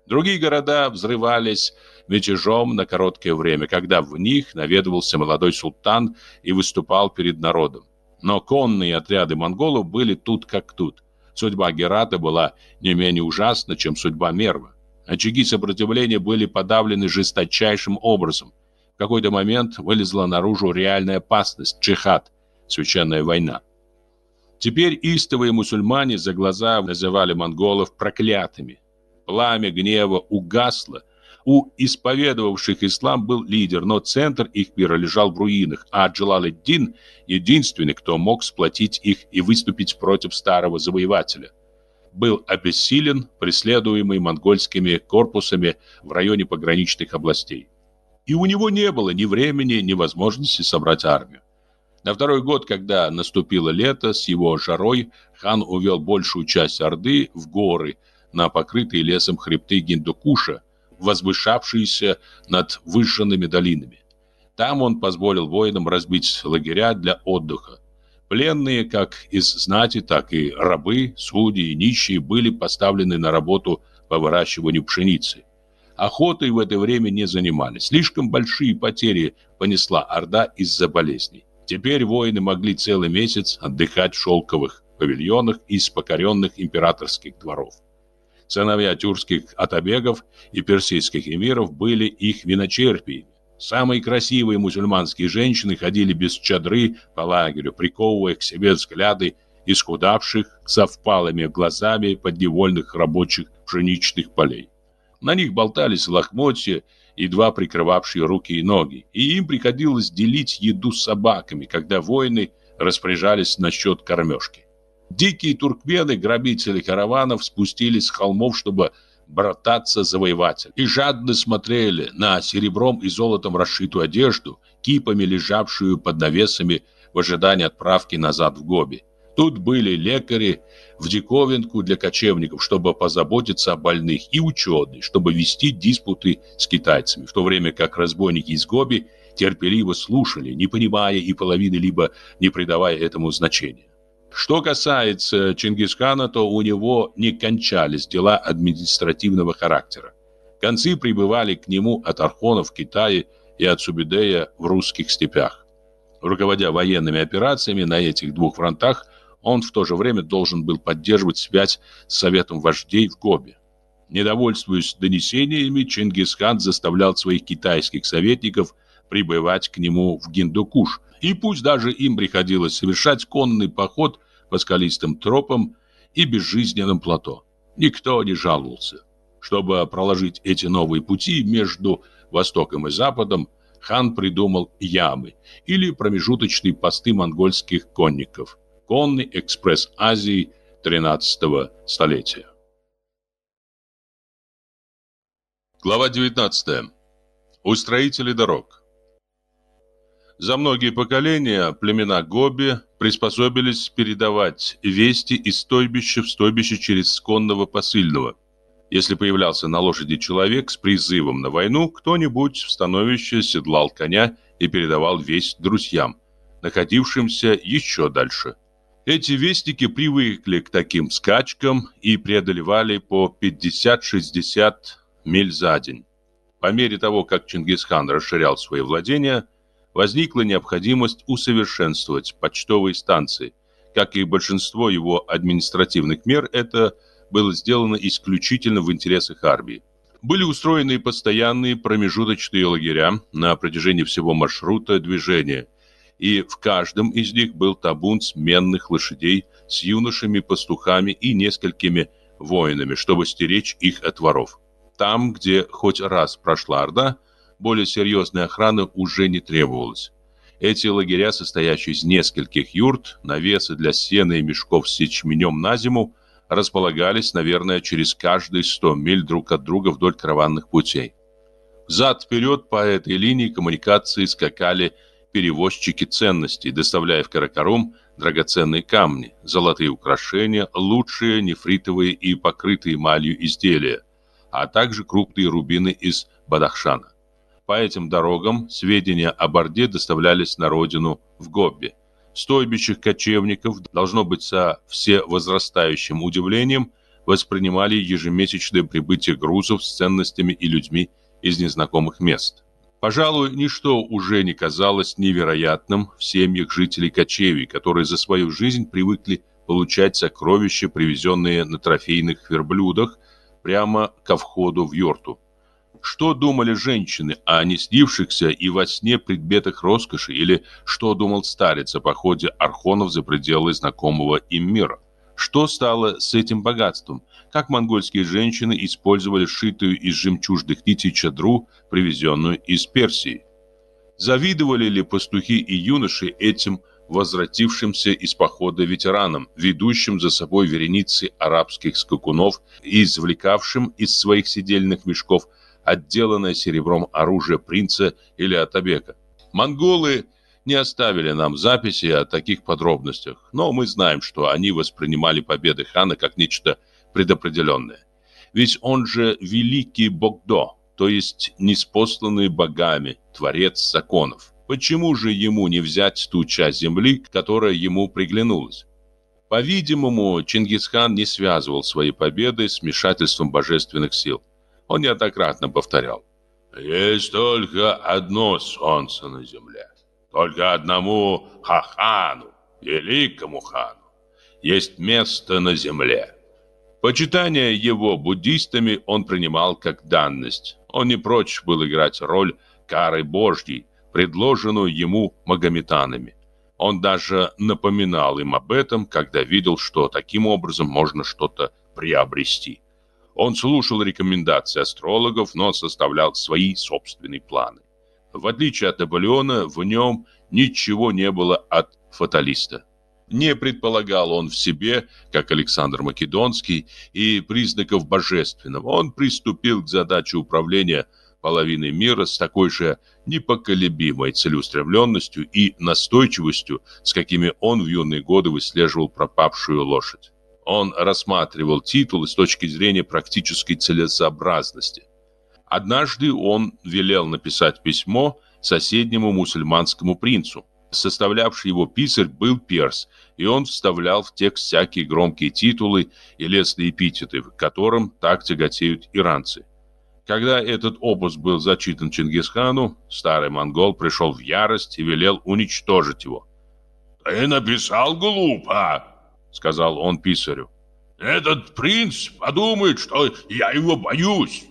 Другие города взрывались мятежом на короткое время, когда в них наведывался молодой султан и выступал перед народом. Но конные отряды монголов были тут как тут. Судьба Герата была не менее ужасна, чем судьба Мерва. Очаги сопротивления были подавлены жесточайшим образом. В какой-то момент вылезла наружу реальная опасность – джихад, священная война. Теперь истовые мусульмане за глаза называли монголов проклятыми. Пламя гнева угасло. У исповедовавших ислам был лидер, но центр их мира лежал в руинах, а Джалаледдин – единственный, кто мог сплотить их и выступить против старого завоевателя – был обессилен, преследуемый монгольскими корпусами в районе пограничных областей. И у него не было ни времени, ни возможности собрать армию. На второй год, когда наступило лето, с его жарой хан увел большую часть Орды в горы, на покрытые лесом хребты Гиндукуша, возвышавшиеся над выжженными долинами. Там он позволил воинам разбить лагеря для отдыха, Пленные, как из знати, так и рабы, судьи и нищие были поставлены на работу по выращиванию пшеницы. Охотой в это время не занимались. Слишком большие потери понесла Орда из-за болезней. Теперь воины могли целый месяц отдыхать в шелковых павильонах из покоренных императорских дворов. Сыновья тюркских отобегов и персидских эмиров были их виночерпиями. Самые красивые мусульманские женщины ходили без чадры по лагерю, приковывая к себе взгляды исхудавших со впалыми глазами подневольных рабочих пшеничных полей. На них болтались лохмотья, едва прикрывавшие руки и ноги, и им приходилось делить еду с собаками, когда воины распоряжались насчет кормежки. Дикие туркмены, грабители караванов, спустились с холмов, чтобы брататься-завоеватель, и жадно смотрели на серебром и золотом расшитую одежду, кипами лежавшую под навесами в ожидании отправки назад в Гоби. Тут были лекари в диковинку для кочевников, чтобы позаботиться о больных, и ученые, чтобы вести диспуты с китайцами, в то время как разбойники из Гоби терпеливо слушали, не понимая и половины, либо не придавая этому значения. Что касается Чингисхана, то у него не кончались дела административного характера. Концы прибывали к нему от архонов в Китае и от Субидея в русских степях. Руководя военными операциями на этих двух фронтах, он в то же время должен был поддерживать связь с советом вождей в Гобе. Недовольствуясь донесениями, Чингисхан заставлял своих китайских советников прибывать к нему в Гиндукуш, и пусть даже им приходилось совершать конный поход по скалистым тропам и безжизненным плато. Никто не жаловался. Чтобы проложить эти новые пути между Востоком и Западом, хан придумал ямы или промежуточные посты монгольских конников. Конный экспресс Азии 13 столетия. Глава 19. Устроители дорог. За многие поколения племена Гоби приспособились передавать вести из стойбища в стойбище через конного посыльного. Если появлялся на лошади человек с призывом на войну, кто-нибудь в становище седлал коня и передавал весть друзьям, находившимся еще дальше. Эти вестники привыкли к таким скачкам и преодолевали по 50-60 миль за день. По мере того, как Чингисхан расширял свои владения, возникла необходимость усовершенствовать почтовые станции. Как и большинство его административных мер, это было сделано исключительно в интересах армии. Были устроены постоянные промежуточные лагеря на протяжении всего маршрута движения, и в каждом из них был табун сменных лошадей с юношами-пастухами и несколькими воинами, чтобы стеречь их от воров. Там, где хоть раз прошла Орда, более серьезной охраны уже не требовалось. Эти лагеря, состоящие из нескольких юрт, навесы для сена и мешков с ячменем на зиму, располагались, наверное, через каждые 100 миль друг от друга вдоль караванных путей. Взад-вперед по этой линии коммуникации скакали перевозчики ценностей, доставляя в Каракарум драгоценные камни, золотые украшения, лучшие нефритовые и покрытые эмалью изделия, а также крупные рубины из Бадахшана. По этим дорогам сведения о борде доставлялись на родину в Гобби. Стойбище кочевников, должно быть со всевозрастающим удивлением, воспринимали ежемесячное прибытие грузов с ценностями и людьми из незнакомых мест. Пожалуй, ничто уже не казалось невероятным в семьях жителей кочевий, которые за свою жизнь привыкли получать сокровища, привезенные на трофейных верблюдах, прямо ко входу в юрту. Что думали женщины о неснившихся и во сне предметах роскоши, или что думал старец о походе архонов за пределы знакомого им мира? Что стало с этим богатством? Как монгольские женщины использовали шитую из жемчужных нитей чадру, привезенную из Персии? Завидовали ли пастухи и юноши этим возвратившимся из похода ветеранам, ведущим за собой вереницы арабских скакунов и извлекавшим из своих сидельных мешков – отделанное серебром оружие принца или Атабека. Монголы не оставили нам записи о таких подробностях, но мы знаем, что они воспринимали победы хана как нечто предопределенное. Ведь он же великий Богдо, то есть неспосланный богами, творец законов. Почему же ему не взять ту часть земли, которая ему приглянулась? По-видимому, Чингисхан не связывал свои победы с вмешательством божественных сил он неоднократно повторял. «Есть только одно солнце на земле, только одному хахану, великому хану. Есть место на земле». Почитание его буддистами он принимал как данность. Он не прочь был играть роль кары божьей, предложенную ему магометанами. Он даже напоминал им об этом, когда видел, что таким образом можно что-то приобрести. Он слушал рекомендации астрологов, но составлял свои собственные планы. В отличие от Наполеона, в нем ничего не было от фаталиста. Не предполагал он в себе, как Александр Македонский, и признаков божественного. Он приступил к задаче управления половиной мира с такой же непоколебимой целеустремленностью и настойчивостью, с какими он в юные годы выслеживал пропавшую лошадь. Он рассматривал титулы с точки зрения практической целесообразности. Однажды он велел написать письмо соседнему мусульманскому принцу. Составлявший его писарь был перс, и он вставлял в текст всякие громкие титулы и лестные эпитеты, к которым так тяготеют иранцы. Когда этот опус был зачитан Чингисхану, старый монгол пришел в ярость и велел уничтожить его. «Ты написал глупо!» сказал он писарю. Этот принц подумает, что я его боюсь.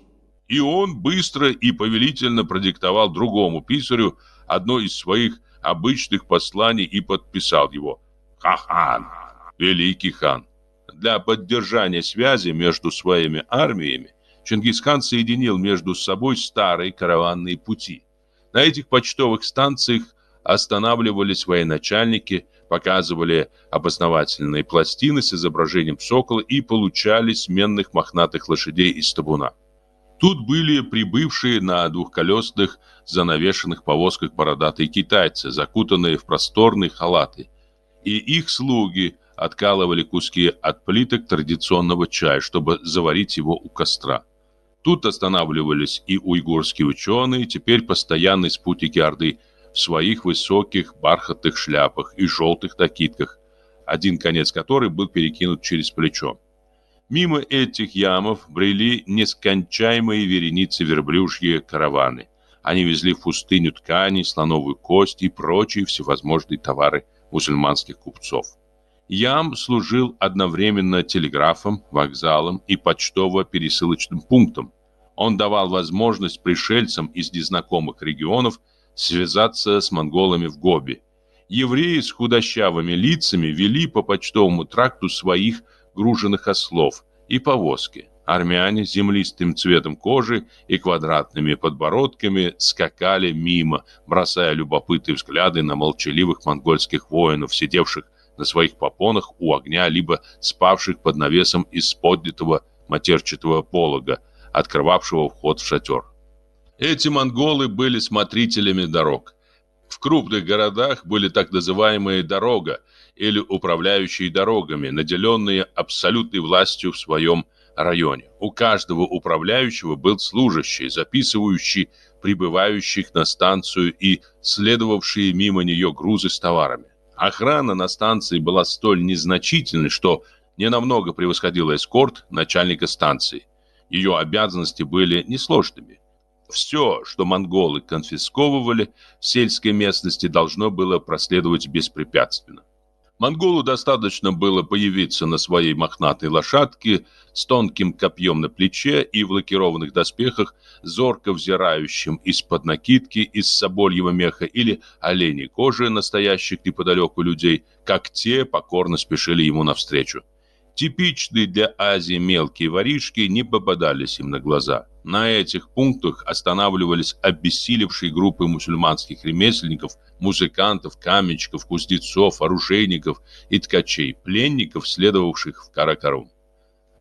И он быстро и повелительно продиктовал другому писарю одно из своих обычных посланий и подписал его. Хахан, великий хан. Для поддержания связи между своими армиями Чингисхан соединил между собой старые караванные пути. На этих почтовых станциях останавливались военачальники, показывали обосновательные пластины с изображением сокола и получали сменных мохнатых лошадей из табуна. Тут были прибывшие на двухколесных занавешенных повозках бородатые китайцы, закутанные в просторные халаты, и их слуги откалывали куски от плиток традиционного чая, чтобы заварить его у костра. Тут останавливались и уйгурские ученые, теперь постоянные спутники Орды – в своих высоких бархатных шляпах и желтых накидках, один конец которой был перекинут через плечо. Мимо этих ямов брели нескончаемые вереницы верблюжьи караваны. Они везли в пустыню ткани, слоновую кость и прочие всевозможные товары мусульманских купцов. Ям служил одновременно телеграфом, вокзалом и почтово-пересылочным пунктом. Он давал возможность пришельцам из незнакомых регионов – связаться с монголами в Гоби. Евреи с худощавыми лицами вели по почтовому тракту своих груженных ослов и повозки. Армяне с землистым цветом кожи и квадратными подбородками скакали мимо, бросая любопытные взгляды на молчаливых монгольских воинов, сидевших на своих попонах у огня, либо спавших под навесом из поднятого матерчатого полога, открывавшего вход в шатер. Эти монголы были смотрителями дорог. В крупных городах были так называемые «дорога» или управляющие дорогами, наделенные абсолютной властью в своем районе. У каждого управляющего был служащий, записывающий прибывающих на станцию и следовавшие мимо нее грузы с товарами. Охрана на станции была столь незначительной, что ненамного превосходила эскорт начальника станции. Ее обязанности были несложными. Все, что монголы конфисковывали в сельской местности, должно было проследовать беспрепятственно. Монголу достаточно было появиться на своей мохнатой лошадке с тонким копьем на плече и в лакированных доспехах, зорко взирающим из-под накидки из собольего меха или оленей кожи настоящих неподалеку людей, как те покорно спешили ему навстречу. Типичные для Азии мелкие воришки не попадались им на глаза. На этих пунктах останавливались обессилевшие группы мусульманских ремесленников, музыкантов, каменщиков, кузнецов, оружейников и ткачей, пленников, следовавших в Каракарум.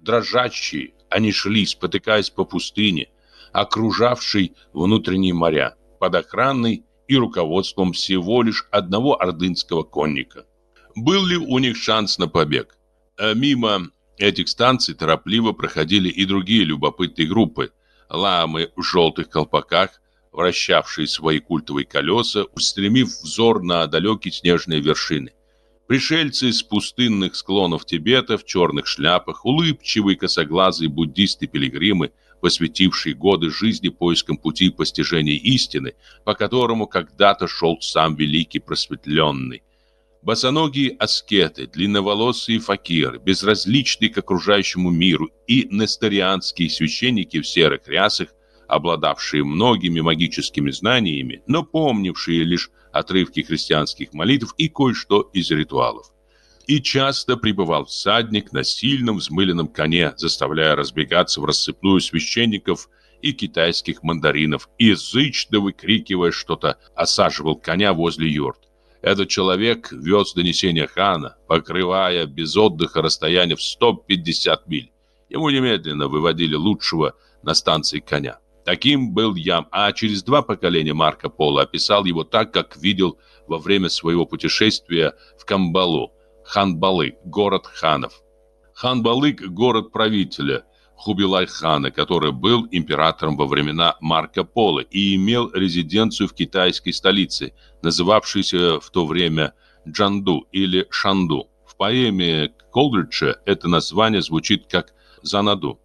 Дрожащие, они шли, спотыкаясь по пустыне, окружавшей внутренние моря, под охраной и руководством всего лишь одного ордынского конника. Был ли у них шанс на побег? Э, мимо этих станций торопливо проходили и другие любопытные группы. Ламы в желтых колпаках, вращавшие свои культовые колеса, устремив взор на далекие снежные вершины. Пришельцы с пустынных склонов Тибета в черных шляпах, улыбчивые косоглазые буддисты-пилигримы, посвятившие годы жизни поиском пути постижения истины, по которому когда-то шел сам великий просветленный. Босоногие аскеты, длинноволосые факиры, безразличные к окружающему миру и несторианские священники в серых рясах, обладавшие многими магическими знаниями, но помнившие лишь отрывки христианских молитв и кое-что из ритуалов. И часто пребывал всадник на сильном взмыленном коне, заставляя разбегаться в рассыпную священников и китайских мандаринов, и язычно выкрикивая что-то, осаживал коня возле юрт. Этот человек вез донесение хана, покрывая без отдыха расстояние в 150 миль. Ему немедленно выводили лучшего на станции коня. Таким был Ям, а через два поколения Марко Поло описал его так, как видел во время своего путешествия в Камбалу, Ханбалы, город ханов. Ханбалык – город правителя, Хубилай-хана, который был императором во времена Марка Пола и имел резиденцию в китайской столице, называвшейся в то время Джанду или Шанду. В поэме Колдриджа это название звучит как Занаду.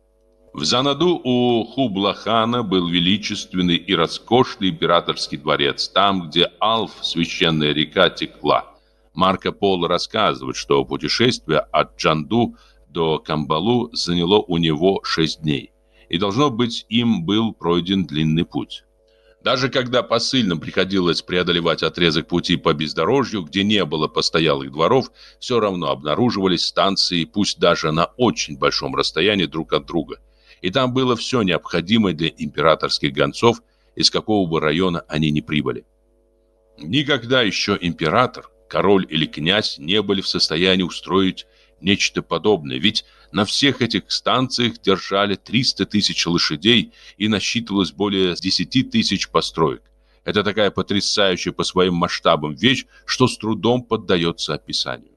В Занаду у Хубла-хана был величественный и роскошный императорский дворец, там, где Алф, священная река, текла. Марко Поло рассказывает, что путешествие от Джанду – до Камбалу заняло у него 6 дней, и, должно быть, им был пройден длинный путь. Даже когда посыльным приходилось преодолевать отрезок пути по бездорожью, где не было постоялых дворов, все равно обнаруживались станции, пусть даже на очень большом расстоянии друг от друга. И там было все необходимое для императорских гонцов, из какого бы района они ни прибыли. Никогда еще император, король или князь не были в состоянии устроить нечто подобное, ведь на всех этих станциях держали 300 тысяч лошадей и насчитывалось более 10 тысяч построек. Это такая потрясающая по своим масштабам вещь, что с трудом поддается описанию.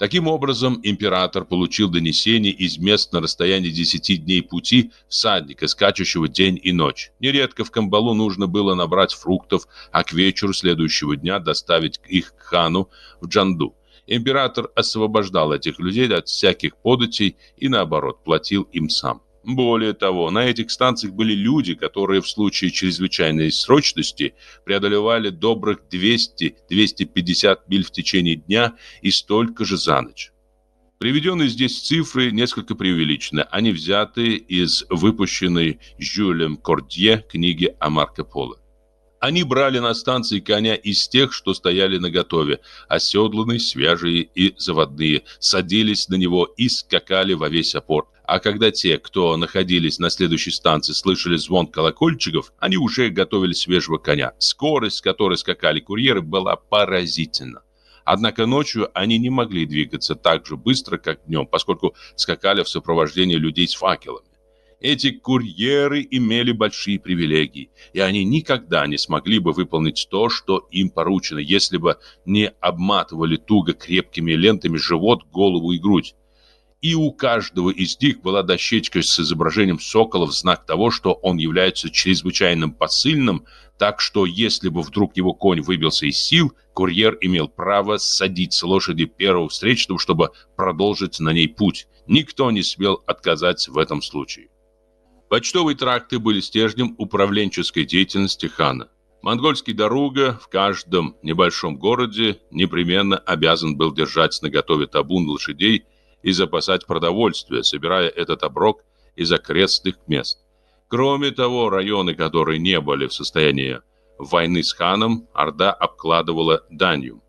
Таким образом, император получил донесение из мест на расстоянии 10 дней пути всадника, скачущего день и ночь. Нередко в Камбалу нужно было набрать фруктов, а к вечеру следующего дня доставить их к хану в Джанду. Император освобождал этих людей от всяких податей и, наоборот, платил им сам. Более того, на этих станциях были люди, которые в случае чрезвычайной срочности преодолевали добрых 200-250 миль в течение дня и столько же за ночь. Приведенные здесь цифры несколько преувеличены. Они взяты из выпущенной Жюлем Кордье книги о Марко Поло. Они брали на станции коня из тех, что стояли наготове, оседланные, свежие и заводные, садились на него и скакали во весь опор. А когда те, кто находились на следующей станции, слышали звон колокольчиков, они уже готовили свежего коня. Скорость, с которой скакали курьеры, была поразительна. Однако ночью они не могли двигаться так же быстро, как днем, поскольку скакали в сопровождении людей с факелом. Эти курьеры имели большие привилегии, и они никогда не смогли бы выполнить то, что им поручено, если бы не обматывали туго крепкими лентами живот, голову и грудь. И у каждого из них была дощечка с изображением сокола в знак того, что он является чрезвычайным посыльным, так что если бы вдруг его конь выбился из сил, курьер имел право садить с лошади первого встречного, чтобы продолжить на ней путь. Никто не смел отказать в этом случае. Почтовые тракты были стержнем управленческой деятельности хана. Монгольский дорога в каждом небольшом городе непременно обязан был держать наготове табун лошадей и запасать продовольствие, собирая этот оброк из окрестных мест. Кроме того, районы, которые не были в состоянии войны с ханом, Орда обкладывала данью.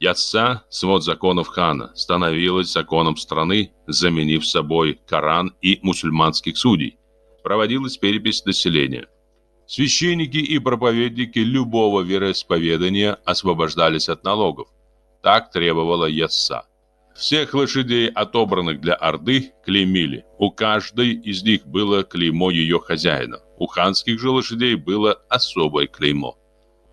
Яца, свод законов хана, становилась законом страны, заменив собой Коран и мусульманских судей, проводилась перепись населения. Священники и проповедники любого вероисповедания освобождались от налогов. Так требовала Ясса. Всех лошадей, отобранных для Орды, клеймили. У каждой из них было клеймо ее хозяина. У ханских же лошадей было особое клеймо.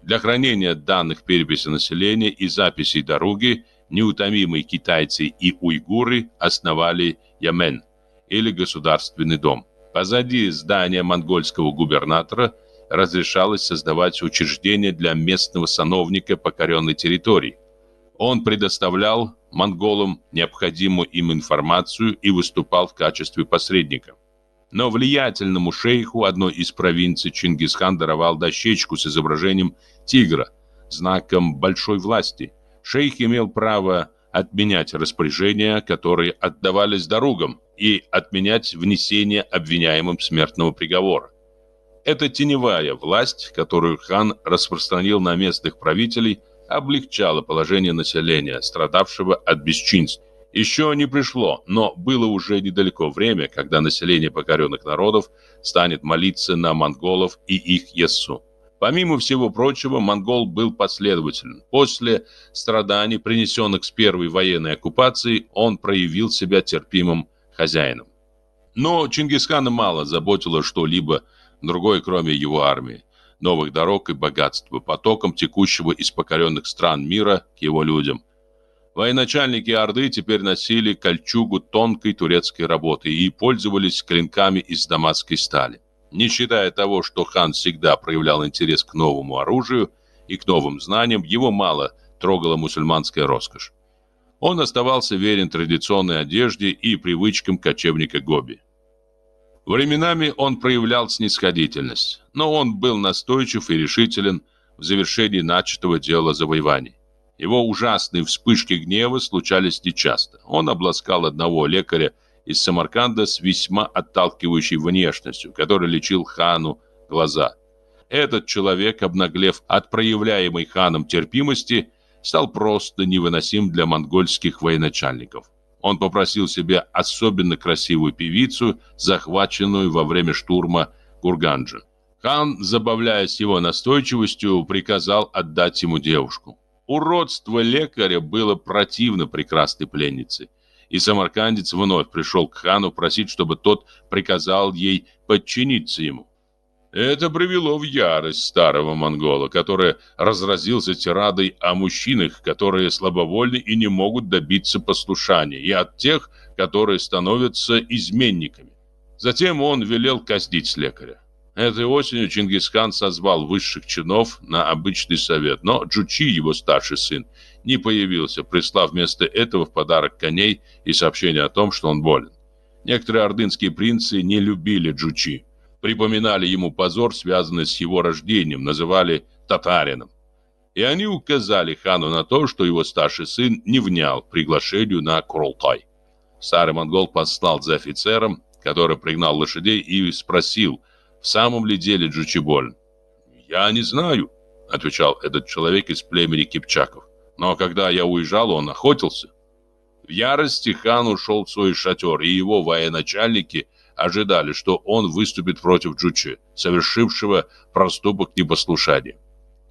Для хранения данных переписи населения и записей дороги неутомимые китайцы и уйгуры основали Ямен или Государственный дом. Позади здания монгольского губернатора разрешалось создавать учреждения для местного сановника покоренной территории. Он предоставлял монголам необходимую им информацию и выступал в качестве посредника. Но влиятельному шейху одной из провинций Чингисхан даровал дощечку с изображением тигра, знаком большой власти. Шейх имел право отменять распоряжения, которые отдавались дорогам, и отменять внесение обвиняемым смертного приговора. Эта теневая власть, которую хан распространил на местных правителей, облегчала положение населения, страдавшего от бесчинств. Еще не пришло, но было уже недалеко время, когда население покоренных народов станет молиться на монголов и их Ессу. Помимо всего прочего, монгол был последователен. После страданий, принесенных с первой военной оккупации, он проявил себя терпимым хозяином. Но Чингисхана мало заботило что-либо другое, кроме его армии, новых дорог и богатства, потоком текущего из покоренных стран мира к его людям. Военачальники Орды теперь носили кольчугу тонкой турецкой работы и пользовались клинками из дамасской стали. Не считая того, что хан всегда проявлял интерес к новому оружию и к новым знаниям, его мало трогала мусульманская роскошь. Он оставался верен традиционной одежде и привычкам кочевника Гоби. Временами он проявлял снисходительность, но он был настойчив и решителен в завершении начатого дела завоеваний. Его ужасные вспышки гнева случались нечасто. Он обласкал одного лекаря из Самарканда с весьма отталкивающей внешностью, который лечил хану глаза. Этот человек, обнаглев от проявляемой ханом терпимости, стал просто невыносим для монгольских военачальников. Он попросил себе особенно красивую певицу, захваченную во время штурма Гурганджи. Хан, забавляясь его настойчивостью, приказал отдать ему девушку. Уродство лекаря было противно прекрасной пленнице – и самаркандец вновь пришел к хану просить, чтобы тот приказал ей подчиниться ему. Это привело в ярость старого монгола, который разразился тирадой о мужчинах, которые слабовольны и не могут добиться послушания, и от тех, которые становятся изменниками. Затем он велел казнить лекаря. Этой осенью Чингисхан созвал высших чинов на обычный совет, но Джучи, его старший сын, не появился, прислав вместо этого в подарок коней и сообщение о том, что он болен. Некоторые ордынские принцы не любили Джучи, припоминали ему позор, связанный с его рождением, называли татарином. И они указали хану на то, что его старший сын не внял приглашению на Курултай. Старый монгол послал за офицером, который пригнал лошадей и спросил – в самом ли деле Джучиболь? Я не знаю, отвечал этот человек из племени Кипчаков. Но когда я уезжал, он охотился. В ярости хан ушел в свой шатер, и его военачальники ожидали, что он выступит против Джучи, совершившего проступок непослушания.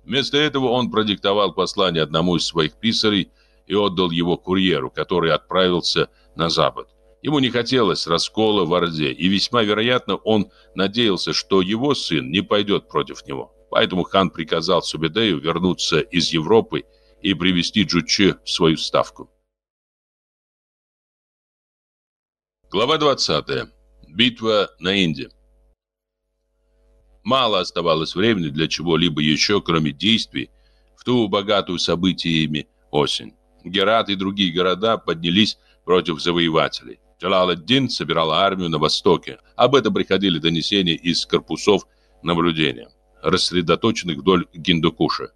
Вместо этого он продиктовал послание одному из своих писарей и отдал его курьеру, который отправился на запад. Ему не хотелось раскола в Орде, и весьма вероятно он надеялся, что его сын не пойдет против него. Поэтому хан приказал Субедею вернуться из Европы и привести Джучи в свою ставку. Глава 20. Битва на Инде. Мало оставалось времени для чего-либо еще, кроме действий, в ту богатую событиями осень. Герат и другие города поднялись против завоевателей. Джалаладдин собирал армию на востоке. Об этом приходили донесения из корпусов наблюдения, рассредоточенных вдоль Гиндукуша.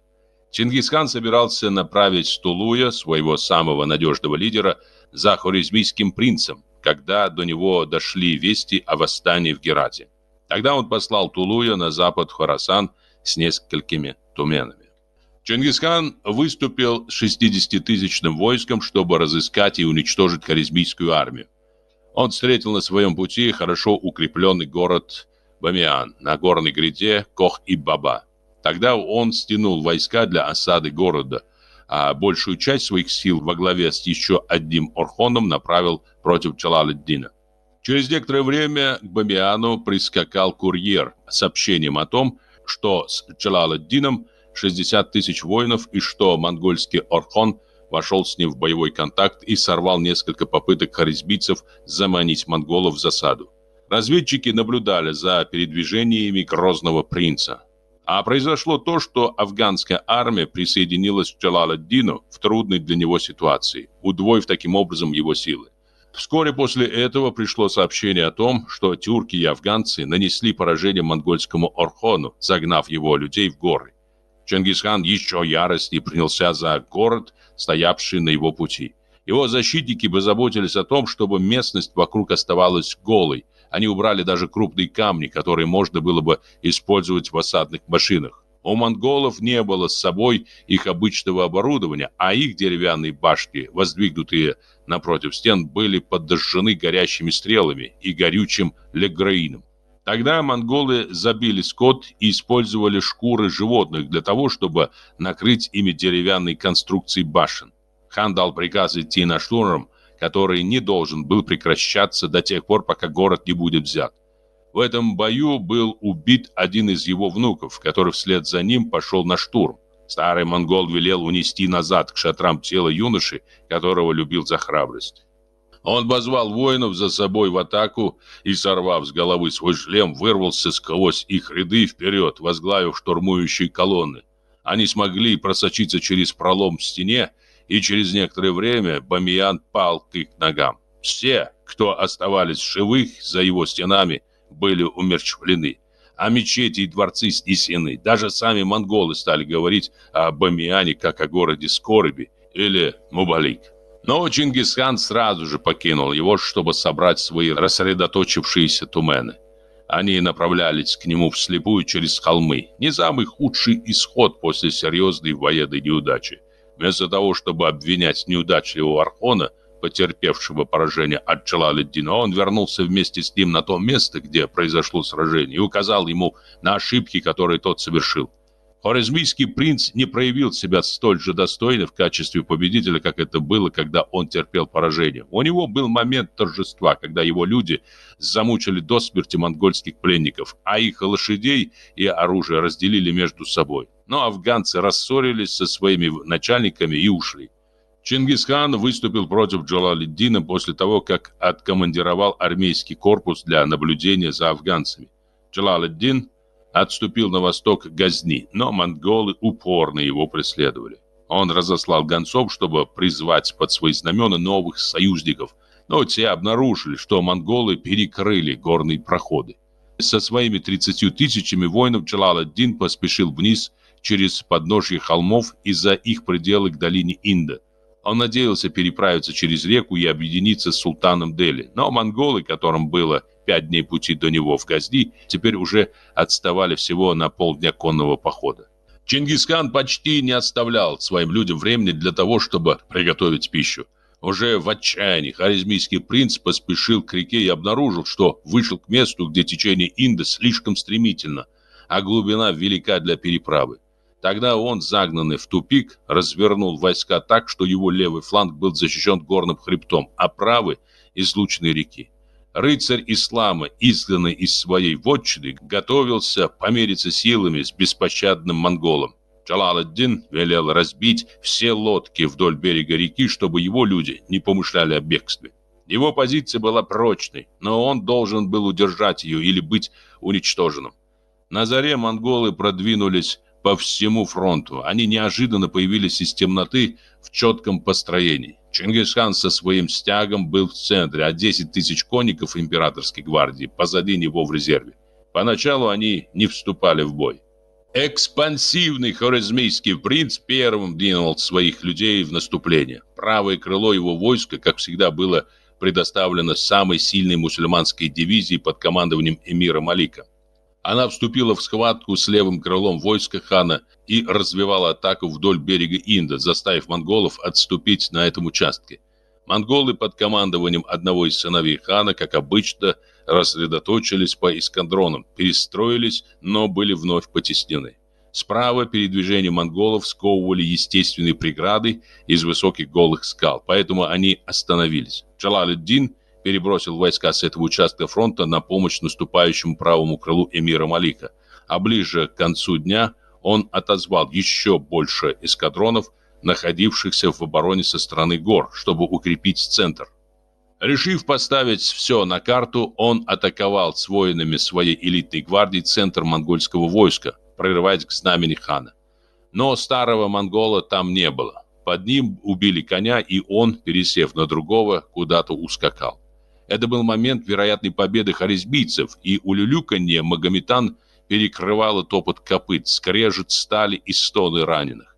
Чингисхан собирался направить с Тулуя своего самого надежного лидера за хорезмийским принцем, когда до него дошли вести о восстании в Герате. Тогда он послал Тулуя на запад в Хорасан с несколькими туменами. Чингисхан выступил с 60-тысячным войском, чтобы разыскать и уничтожить харизмийскую армию. Он встретил на своем пути хорошо укрепленный город Бамиан на горной гряде Кох-и-Баба. Тогда он стянул войска для осады города, а большую часть своих сил во главе с еще одним Орхоном направил против Чалаледдина. Через некоторое время к Бамиану прискакал курьер с сообщением о том, что с Чалаледдином 60 тысяч воинов и что монгольский Орхон – вошел с ним в боевой контакт и сорвал несколько попыток харизбийцев заманить монголов в засаду. Разведчики наблюдали за передвижениями грозного принца. А произошло то, что афганская армия присоединилась к Джалаладдину в трудной для него ситуации, удвоив таким образом его силы. Вскоре после этого пришло сообщение о том, что тюрки и афганцы нанесли поражение монгольскому Орхону, загнав его людей в горы. Чингисхан еще яростнее принялся за город, стоявший на его пути. Его защитники позаботились о том, чтобы местность вокруг оставалась голой. Они убрали даже крупные камни, которые можно было бы использовать в осадных машинах. У монголов не было с собой их обычного оборудования, а их деревянные башки, воздвигнутые напротив стен, были подожжены горящими стрелами и горючим леграином. Тогда монголы забили скот и использовали шкуры животных для того, чтобы накрыть ими деревянные конструкции башен. Хан дал приказ идти на штурм, который не должен был прекращаться до тех пор, пока город не будет взят. В этом бою был убит один из его внуков, который вслед за ним пошел на штурм. Старый монгол велел унести назад к шатрам тело юноши, которого любил за храбрость. Он позвал воинов за собой в атаку и, сорвав с головы свой шлем, вырвался сквозь их ряды вперед, возглавив штурмующие колонны. Они смогли просочиться через пролом в стене, и через некоторое время Бамиян пал к их ногам. Все, кто оставались живых за его стенами, были умерщвлены. А мечети и дворцы снесены. Даже сами монголы стали говорить о Бамияне как о городе скорби или Мубалик. Но Чингисхан сразу же покинул его, чтобы собрать свои рассредоточившиеся тумены. Они направлялись к нему вслепую через холмы. Не самый худший исход после серьезной военной неудачи. Вместо того, чтобы обвинять неудачливого Архона, потерпевшего поражение от Джалаледдина, он вернулся вместе с ним на то место, где произошло сражение, и указал ему на ошибки, которые тот совершил. Хорезмийский принц не проявил себя столь же достойно в качестве победителя, как это было, когда он терпел поражение. У него был момент торжества, когда его люди замучили до смерти монгольских пленников, а их лошадей и оружие разделили между собой. Но афганцы рассорились со своими начальниками и ушли. Чингисхан выступил против Джалалиддина после того, как откомандировал армейский корпус для наблюдения за афганцами. Джалалиддин отступил на восток к Газни, но монголы упорно его преследовали. Он разослал гонцов, чтобы призвать под свои знамена новых союзников, но те обнаружили, что монголы перекрыли горные проходы. Со своими 30 тысячами воинов Джалаладдин поспешил вниз через подножье холмов и за их пределы к долине Инда. Он надеялся переправиться через реку и объединиться с султаном Дели, но монголы, которым было пять дней пути до него в Газди, теперь уже отставали всего на полдня конного похода. Чингисхан почти не оставлял своим людям времени для того, чтобы приготовить пищу. Уже в отчаянии харизмийский принц поспешил к реке и обнаружил, что вышел к месту, где течение Инда слишком стремительно, а глубина велика для переправы. Тогда он, загнанный в тупик, развернул войска так, что его левый фланг был защищен горным хребтом, а правый – излученной реки. Рыцарь ислама, изгнанный из своей вотчины, готовился помериться силами с беспощадным монголом. Джалаладдин велел разбить все лодки вдоль берега реки, чтобы его люди не помышляли о бегстве. Его позиция была прочной, но он должен был удержать ее или быть уничтоженным. На заре монголы продвинулись по всему фронту. Они неожиданно появились из темноты в четком построении. Чингисхан со своим стягом был в центре, а 10 тысяч конников императорской гвардии позади него в резерве. Поначалу они не вступали в бой. Экспансивный хорезмийский принц первым двинул своих людей в наступление. Правое крыло его войска, как всегда, было предоставлено самой сильной мусульманской дивизии под командованием эмира Малика. Она вступила в схватку с левым крылом войска хана и развивала атаку вдоль берега Инда, заставив монголов отступить на этом участке. Монголы под командованием одного из сыновей хана, как обычно, рассредоточились по эскадронам, перестроились, но были вновь потеснены. Справа передвижение монголов сковывали естественные преграды из высоких голых скал, поэтому они остановились. Джалалюддин – перебросил войска с этого участка фронта на помощь наступающему правому крылу эмира Малика, а ближе к концу дня он отозвал еще больше эскадронов, находившихся в обороне со стороны гор, чтобы укрепить центр. Решив поставить все на карту, он атаковал с воинами своей элитной гвардии центр монгольского войска, прорываясь к знамени хана. Но старого монгола там не было. Под ним убили коня, и он, пересев на другого, куда-то ускакал. Это был момент вероятной победы харизбийцев, и у улюлюканье магометан перекрывало топот копыт, скрежет стали и стоны раненых.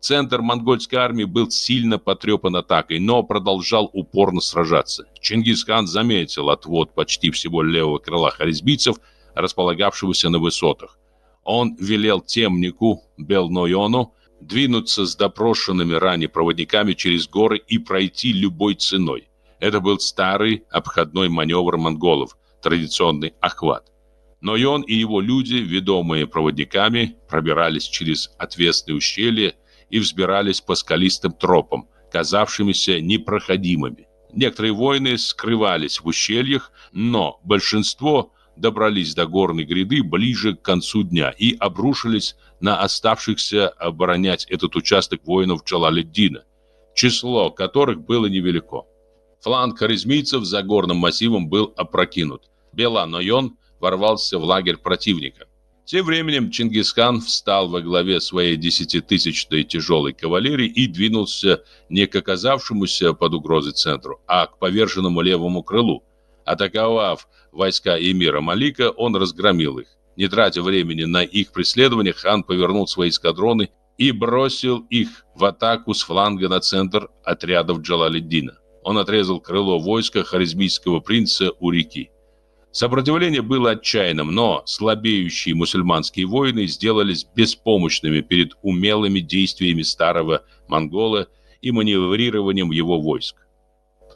Центр монгольской армии был сильно потрепан атакой, но продолжал упорно сражаться. Чингисхан заметил отвод почти всего левого крыла харизбийцев, располагавшегося на высотах. Он велел темнику Белнойону двинуться с допрошенными ранее проводниками через горы и пройти любой ценой. Это был старый обходной маневр монголов, традиционный охват. Но и он, и его люди, ведомые проводниками, пробирались через отвесные ущелья и взбирались по скалистым тропам, казавшимися непроходимыми. Некоторые воины скрывались в ущельях, но большинство добрались до горной гряды ближе к концу дня и обрушились на оставшихся оборонять этот участок воинов Джалаледдина, число которых было невелико. Фланг харизмийцев за горным массивом был опрокинут. Бела-Нойон ворвался в лагерь противника. Тем временем Чингисхан встал во главе своей десятитысячной тяжелой кавалерии и двинулся не к оказавшемуся под угрозой центру, а к поверженному левому крылу. Атаковав войска эмира Малика, он разгромил их. Не тратя времени на их преследование, хан повернул свои эскадроны и бросил их в атаку с фланга на центр отрядов Джалалиддина. Он отрезал крыло войска харизмийского принца у реки. Сопротивление было отчаянным, но слабеющие мусульманские воины сделались беспомощными перед умелыми действиями старого монгола и маневрированием его войск.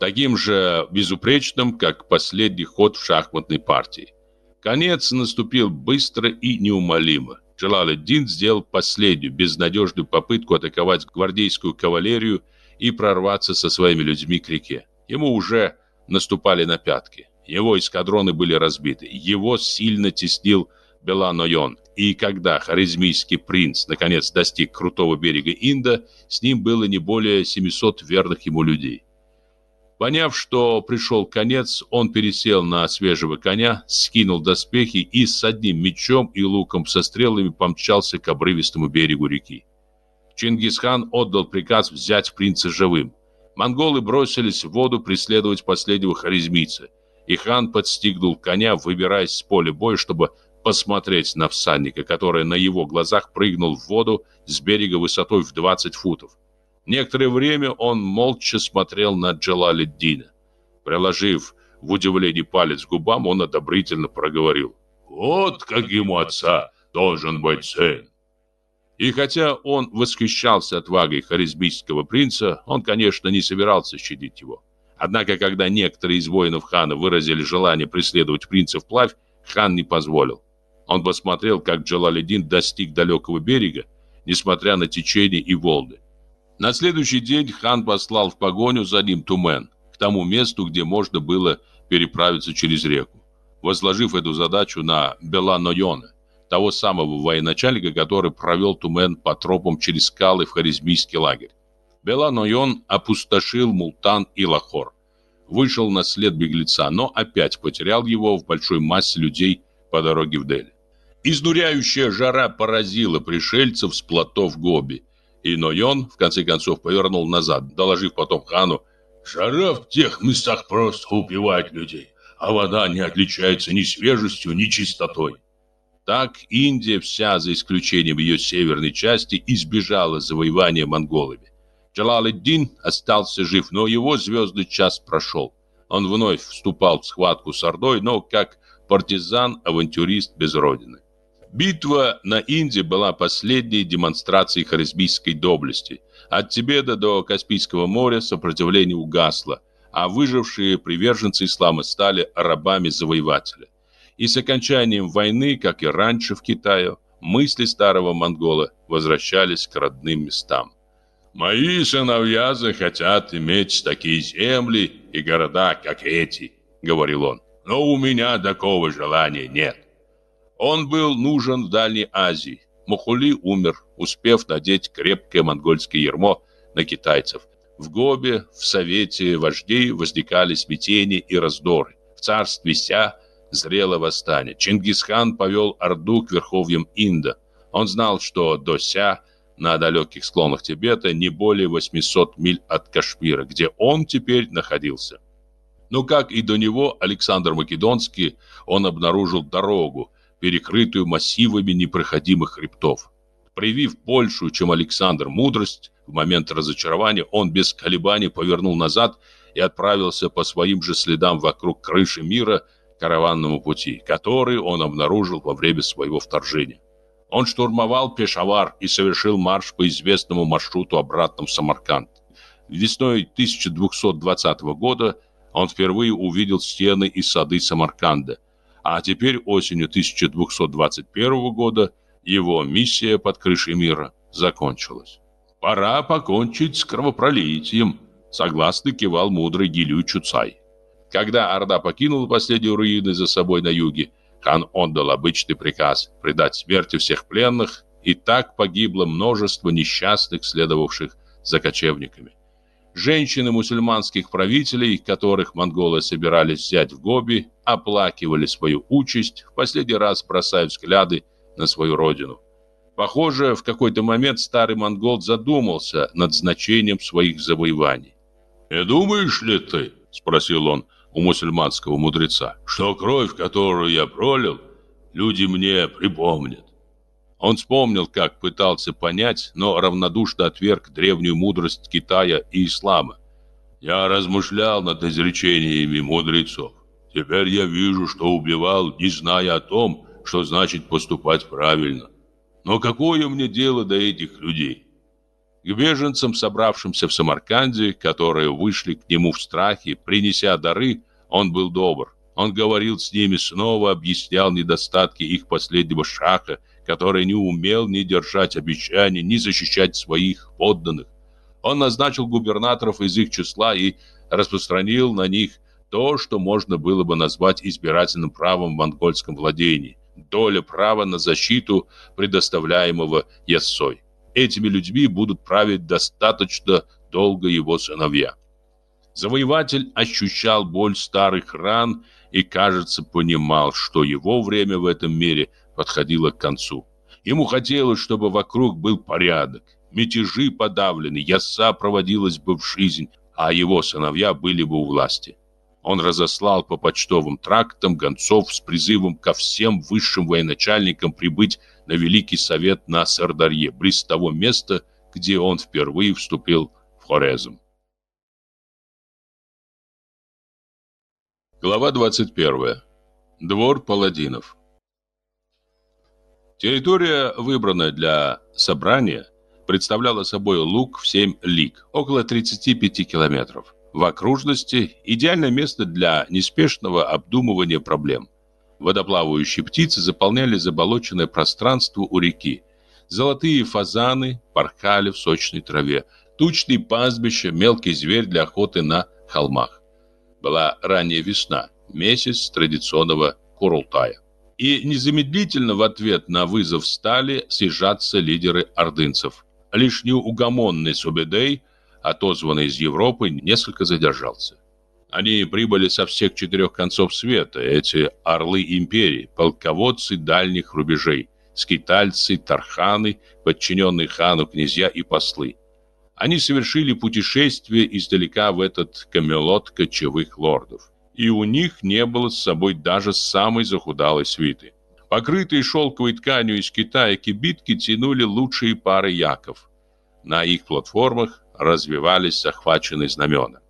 Таким же безупречным, как последний ход в шахматной партии. Конец наступил быстро и неумолимо. Джалаладдин сделал последнюю безнадежную попытку атаковать гвардейскую кавалерию и прорваться со своими людьми к реке. Ему уже наступали на пятки. Его эскадроны были разбиты. Его сильно теснил Беланойон. И когда харизмийский принц наконец достиг крутого берега Инда, с ним было не более 700 верных ему людей. Поняв, что пришел конец, он пересел на свежего коня, скинул доспехи и с одним мечом и луком со стрелами помчался к обрывистому берегу реки. Чингисхан отдал приказ взять принца живым. Монголы бросились в воду преследовать последнего харизмийца, и хан подстигнул коня, выбираясь с поля боя, чтобы посмотреть на всадника, который на его глазах прыгнул в воду с берега высотой в 20 футов. Некоторое время он молча смотрел на Джалаледдина. Приложив в удивлении палец к губам, он одобрительно проговорил. «Вот как ему отца должен быть сын!» И хотя он восхищался отвагой харизмийского принца, он, конечно, не собирался щадить его. Однако, когда некоторые из воинов хана выразили желание преследовать принца вплавь, хан не позволил. Он посмотрел, как Джалаледин достиг далекого берега, несмотря на течение и волны. На следующий день хан послал в погоню за ним Тумен, к тому месту, где можно было переправиться через реку, возложив эту задачу на Беланойона, того самого военачальника, который провел Тумен по тропам через скалы в Харизмийский лагерь. Беланойон опустошил Мултан и Лахор. Вышел на след беглеца, но опять потерял его в большой массе людей по дороге в Дели. Изнуряющая жара поразила пришельцев с плотов Гоби, и Нойон в конце концов повернул назад, доложив потом хану, «Жара в тех местах просто убивает людей, а вода не отличается ни свежестью, ни чистотой». Так Индия вся, за исключением ее северной части, избежала завоевания монголами. джалал дин остался жив, но его звездный час прошел. Он вновь вступал в схватку с Ордой, но как партизан-авантюрист без родины. Битва на Индии была последней демонстрацией харизмийской доблести. От Тибета до Каспийского моря сопротивление угасло, а выжившие приверженцы ислама стали рабами завоевателя и с окончанием войны, как и раньше в Китае, мысли старого монгола возвращались к родным местам. «Мои сыновья захотят иметь такие земли и города, как эти», — говорил он. «Но у меня такого желания нет». Он был нужен в Дальней Азии. Мухули умер, успев надеть крепкое монгольское ермо на китайцев. В Гобе, в Совете вождей возникали смятения и раздоры. В царстве Ся зрело восстание. Чингисхан повел Орду к верховьям Инда. Он знал, что Дося на далеких склонах Тибета не более 800 миль от Кашмира, где он теперь находился. Но как и до него Александр Македонский, он обнаружил дорогу, перекрытую массивами непроходимых хребтов. Проявив большую, чем Александр, мудрость, в момент разочарования он без колебаний повернул назад и отправился по своим же следам вокруг крыши мира – караванному пути, который он обнаружил во время своего вторжения. Он штурмовал Пешавар и совершил марш по известному маршруту обратно в Самарканд. Весной 1220 года он впервые увидел стены и сады Самарканда, а теперь осенью 1221 года его миссия под крышей мира закончилась. «Пора покончить с кровопролитием», — согласно кивал мудрый Гилю Чуцай. Когда Орда покинула последние руины за собой на юге, хан отдал обычный приказ предать смерти всех пленных, и так погибло множество несчастных, следовавших за кочевниками. Женщины мусульманских правителей, которых монголы собирались взять в Гоби, оплакивали свою участь, в последний раз бросая взгляды на свою родину. Похоже, в какой-то момент старый монгол задумался над значением своих завоеваний. «Не думаешь ли ты, — спросил он, у мусульманского мудреца, что кровь, которую я пролил, люди мне припомнят. Он вспомнил, как пытался понять, но равнодушно отверг древнюю мудрость Китая и ислама. Я размышлял над изречениями мудрецов. Теперь я вижу, что убивал, не зная о том, что значит поступать правильно. Но какое мне дело до этих людей? К беженцам, собравшимся в Самарканде, которые вышли к нему в страхе, принеся дары, он был добр. Он говорил с ними снова, объяснял недостатки их последнего шаха, который не умел ни держать обещаний, ни защищать своих подданных. Он назначил губернаторов из их числа и распространил на них то, что можно было бы назвать избирательным правом в монгольском владении – доля права на защиту, предоставляемого Яссой этими людьми будут править достаточно долго его сыновья. Завоеватель ощущал боль старых ран и, кажется, понимал, что его время в этом мире подходило к концу. Ему хотелось, чтобы вокруг был порядок, мятежи подавлены, яса проводилась бы в жизнь, а его сыновья были бы у власти. Он разослал по почтовым трактам гонцов с призывом ко всем высшим военачальникам прибыть на Великий Совет на Сардарье, близ того места, где он впервые вступил в Хорезм. Глава 21. Двор паладинов. Территория, выбранная для собрания, представляла собой луг в 7 лиг, около 35 километров в окружности – идеальное место для неспешного обдумывания проблем. Водоплавающие птицы заполняли заболоченное пространство у реки. Золотые фазаны порхали в сочной траве, тучные пастбища, мелкий зверь для охоты на холмах. Была ранняя весна, месяц традиционного Курултая. И незамедлительно в ответ на вызов стали съезжаться лидеры ордынцев. Лишь неугомонный Субедей – отозванный из Европы, несколько задержался. Они прибыли со всех четырех концов света, эти орлы империи, полководцы дальних рубежей, скитальцы, тарханы, подчиненные хану князья и послы. Они совершили путешествие издалека в этот камелот кочевых лордов. И у них не было с собой даже самой захудалой свиты. Покрытые шелковой тканью из Китая кибитки тянули лучшие пары яков. На их платформах развивались захваченные знамена.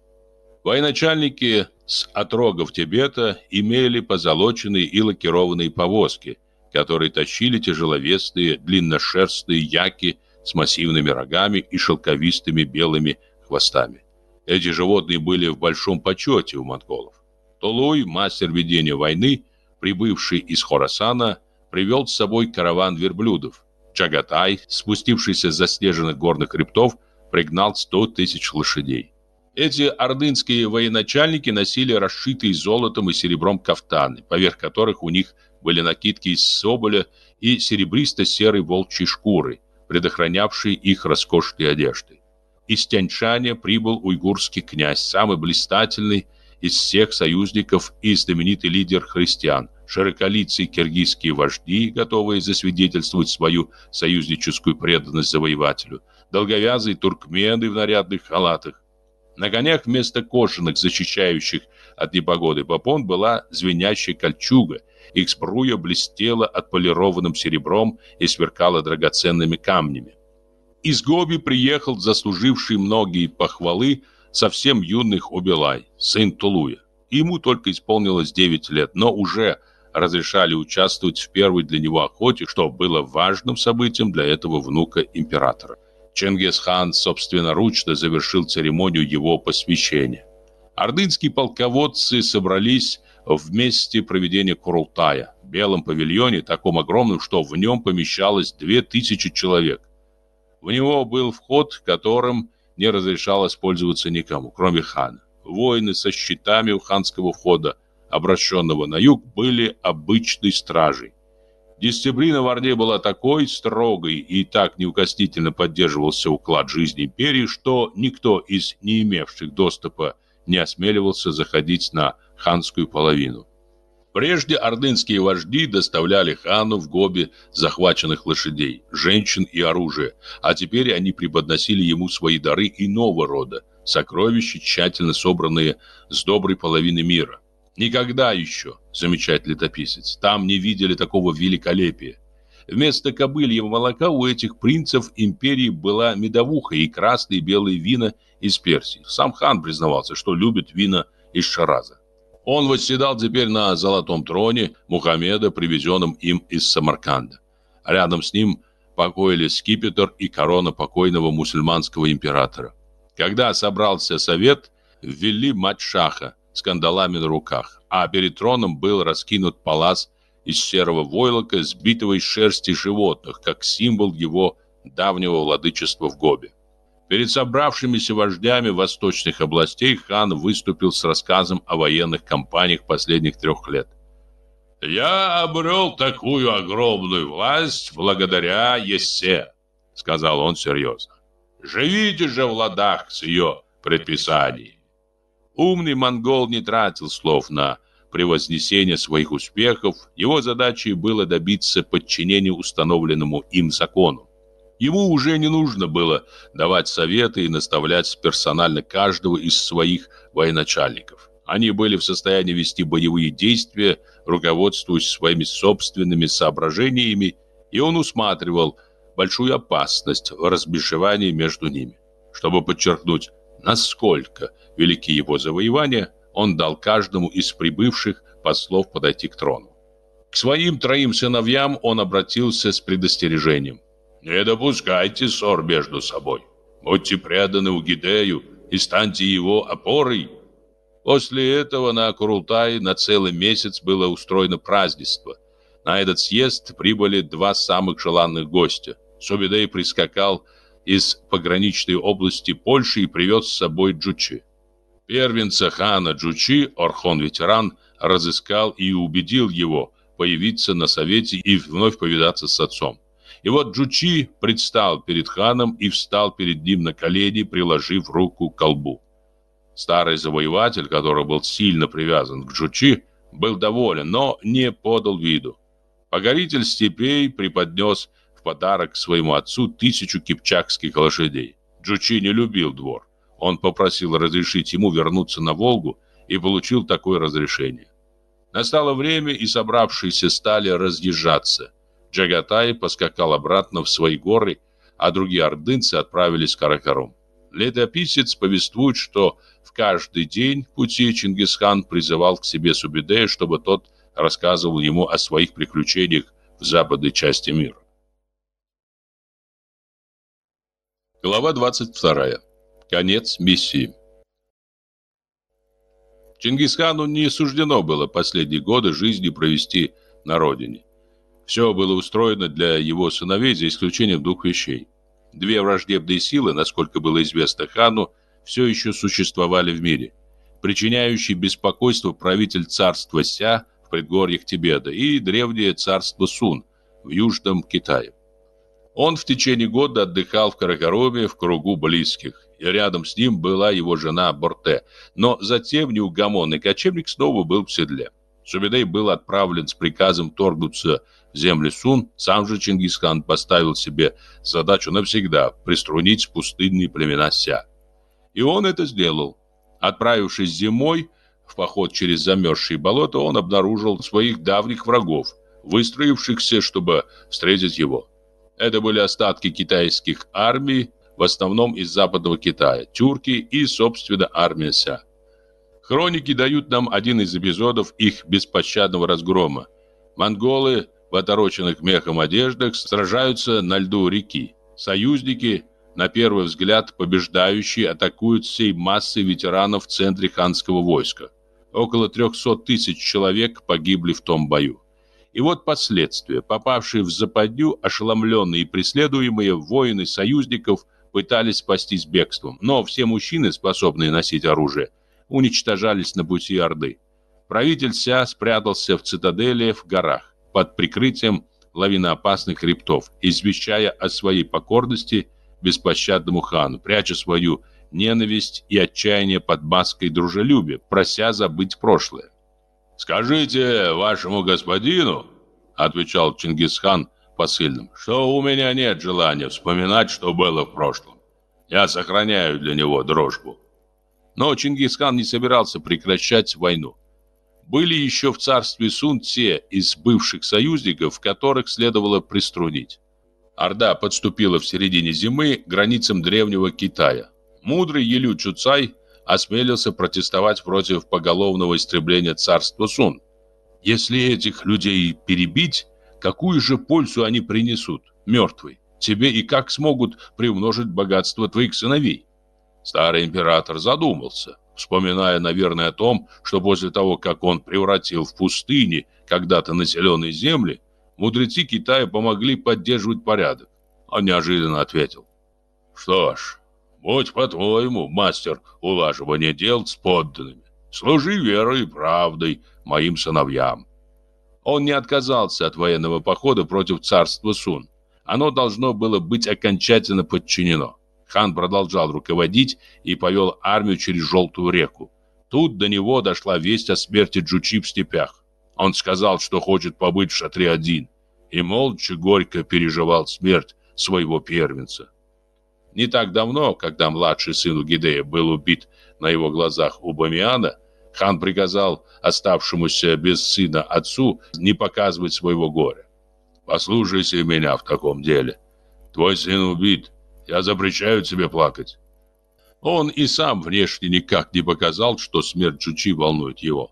Военачальники с отрогов Тибета имели позолоченные и лакированные повозки, которые тащили тяжеловесные длинношерстные яки с массивными рогами и шелковистыми белыми хвостами. Эти животные были в большом почете у монголов. Тулуй, мастер ведения войны, прибывший из Хорасана, привел с собой караван верблюдов. Чагатай, спустившийся с заснеженных горных хребтов, пригнал 100 тысяч лошадей. Эти ордынские военачальники носили расшитые золотом и серебром кафтаны, поверх которых у них были накидки из соболя и серебристо-серой волчьей шкуры, предохранявшие их роскошные одежды. Из Тяньшаня прибыл уйгурский князь, самый блистательный из всех союзников и знаменитый лидер христиан, широколицые киргизские вожди, готовые засвидетельствовать свою союзническую преданность завоевателю, долговязые туркмены в нарядных халатах. На конях вместо кожаных, защищающих от непогоды попон, была звенящая кольчуга. Их спруя блестела отполированным серебром и сверкала драгоценными камнями. Из Гоби приехал заслуживший многие похвалы совсем юный Обилай, сын Тулуя. Ему только исполнилось 9 лет, но уже разрешали участвовать в первой для него охоте, что было важным событием для этого внука императора. Чингисхан собственноручно завершил церемонию его посвящения. Ордынские полководцы собрались в месте проведения Курултая, в белом павильоне, таком огромном, что в нем помещалось 2000 человек. В него был вход, которым не разрешалось пользоваться никому, кроме хана. Воины со щитами у ханского входа, обращенного на юг, были обычной стражей. Дисциплина в Орде была такой строгой и так неукоснительно поддерживался уклад жизни империи, что никто из не имевших доступа не осмеливался заходить на ханскую половину. Прежде ордынские вожди доставляли хану в Гобе захваченных лошадей, женщин и оружие, а теперь они преподносили ему свои дары иного рода, сокровища, тщательно собранные с доброй половины мира. Никогда еще, замечает летописец, там не видели такого великолепия. Вместо кобыльего молока у этих принцев империи была медовуха и красные и белые вина из Персии. Сам хан признавался, что любит вина из Шараза. Он восседал теперь на золотом троне Мухаммеда, привезенном им из Самарканда. Рядом с ним покоили скипетр и корона покойного мусульманского императора. Когда собрался совет, ввели мать шаха, Скандалами на руках, а перед троном был раскинут палас из серого войлока, сбитого из шерсти животных, как символ его давнего владычества в Гобе. Перед собравшимися вождями восточных областей хан выступил с рассказом о военных кампаниях последних трех лет. «Я обрел такую огромную власть благодаря Есе», — сказал он серьезно. «Живите же в ладах с ее предписаниями. Умный монгол не тратил слов на превознесение своих успехов, его задачей было добиться подчинения установленному им закону. Ему уже не нужно было давать советы и наставлять персонально каждого из своих военачальников. Они были в состоянии вести боевые действия, руководствуясь своими собственными соображениями, и он усматривал большую опасность в разбежевании между ними. Чтобы подчеркнуть, насколько – Великие его завоевания, он дал каждому из прибывших послов подойти к трону. К своим троим сыновьям он обратился с предостережением. «Не допускайте ссор между собой. Будьте преданы Угидею и станьте его опорой». После этого на Курултае на целый месяц было устроено празднество. На этот съезд прибыли два самых желанных гостя. Субидей прискакал из пограничной области Польши и привез с собой Джучи. Первенца хана Джучи Орхон-ветеран разыскал и убедил его появиться на совете и вновь повидаться с отцом. И вот Джучи предстал перед ханом и встал перед ним на колени, приложив руку к колбу. Старый завоеватель, который был сильно привязан к Джучи, был доволен, но не подал виду. Погоритель степей преподнес в подарок своему отцу тысячу кипчакских лошадей. Джучи не любил двор. Он попросил разрешить ему вернуться на Волгу и получил такое разрешение. Настало время, и собравшиеся стали разъезжаться. Джагатай поскакал обратно в свои горы, а другие ордынцы отправились к Каракарум. Летописец повествует, что в каждый день пути Чингисхан призывал к себе Субидея, чтобы тот рассказывал ему о своих приключениях в западной части мира. Глава двадцать вторая. Конец миссии. Чингисхану не суждено было последние годы жизни провести на родине. Все было устроено для его сыновей за исключением двух вещей. Две враждебные силы, насколько было известно хану, все еще существовали в мире. Причиняющий беспокойство правитель царства Ся в предгорьях Тибета и древнее царство Сун в Южном Китае. Он в течение года отдыхал в Каракаруме в кругу близких Рядом с ним была его жена Борте, но затем неугомонный кочевник снова был в седле. Субедей был отправлен с приказом торгнуться в земли Сун, сам же Чингисхан поставил себе задачу навсегда приструнить пустынные племена Ся. И он это сделал. Отправившись зимой в поход через замерзшие болота, он обнаружил своих давних врагов, выстроившихся, чтобы встретить его. Это были остатки китайских армий, в основном из западного Китая, тюрки и, собственно, армия Ся. Хроники дают нам один из эпизодов их беспощадного разгрома. Монголы в отороченных мехом одеждах сражаются на льду реки. Союзники, на первый взгляд побеждающие, атакуют всей массой ветеранов в центре ханского войска. Около 300 тысяч человек погибли в том бою. И вот последствия. Попавшие в западню, ошеломленные и преследуемые воины союзников пытались спастись бегством, но все мужчины, способные носить оружие, уничтожались на пути Орды. Правитель Ся спрятался в цитадели в горах под прикрытием лавиноопасных хребтов, извещая о своей покорности беспощадному хану, пряча свою ненависть и отчаяние под маской дружелюбия, прося забыть прошлое. «Скажите вашему господину, — отвечал Чингисхан посыльным, что у меня нет желания вспоминать, что было в прошлом. Я сохраняю для него дружбу. Но Чингисхан не собирался прекращать войну. Были еще в царстве Сун те из бывших союзников, которых следовало приструнить. Орда подступила в середине зимы к границам древнего Китая. Мудрый Елю Чуцай осмелился протестовать против поголовного истребления царства Сун. «Если этих людей перебить, Какую же пользу они принесут, мертвый, тебе и как смогут приумножить богатство твоих сыновей? Старый император задумался, вспоминая, наверное, о том, что после того, как он превратил в пустыни когда-то населенные земли, мудрецы Китая помогли поддерживать порядок. Он неожиданно ответил. «Что ж, будь по-твоему, мастер улаживания дел с подданными. Служи верой и правдой моим сыновьям. Он не отказался от военного похода против царства Сун. Оно должно было быть окончательно подчинено. Хан продолжал руководить и повел армию через Желтую реку. Тут до него дошла весть о смерти Джучи в степях. Он сказал, что хочет побыть в шатре один, и молча горько переживал смерть своего первенца. Не так давно, когда младший сын Угидея был убит на его глазах у Бамиана, Хан приказал оставшемуся без сына отцу не показывать своего горя. «Послушайся меня в таком деле. Твой сын убит. Я запрещаю тебе плакать». Он и сам внешне никак не показал, что смерть Чучи волнует его.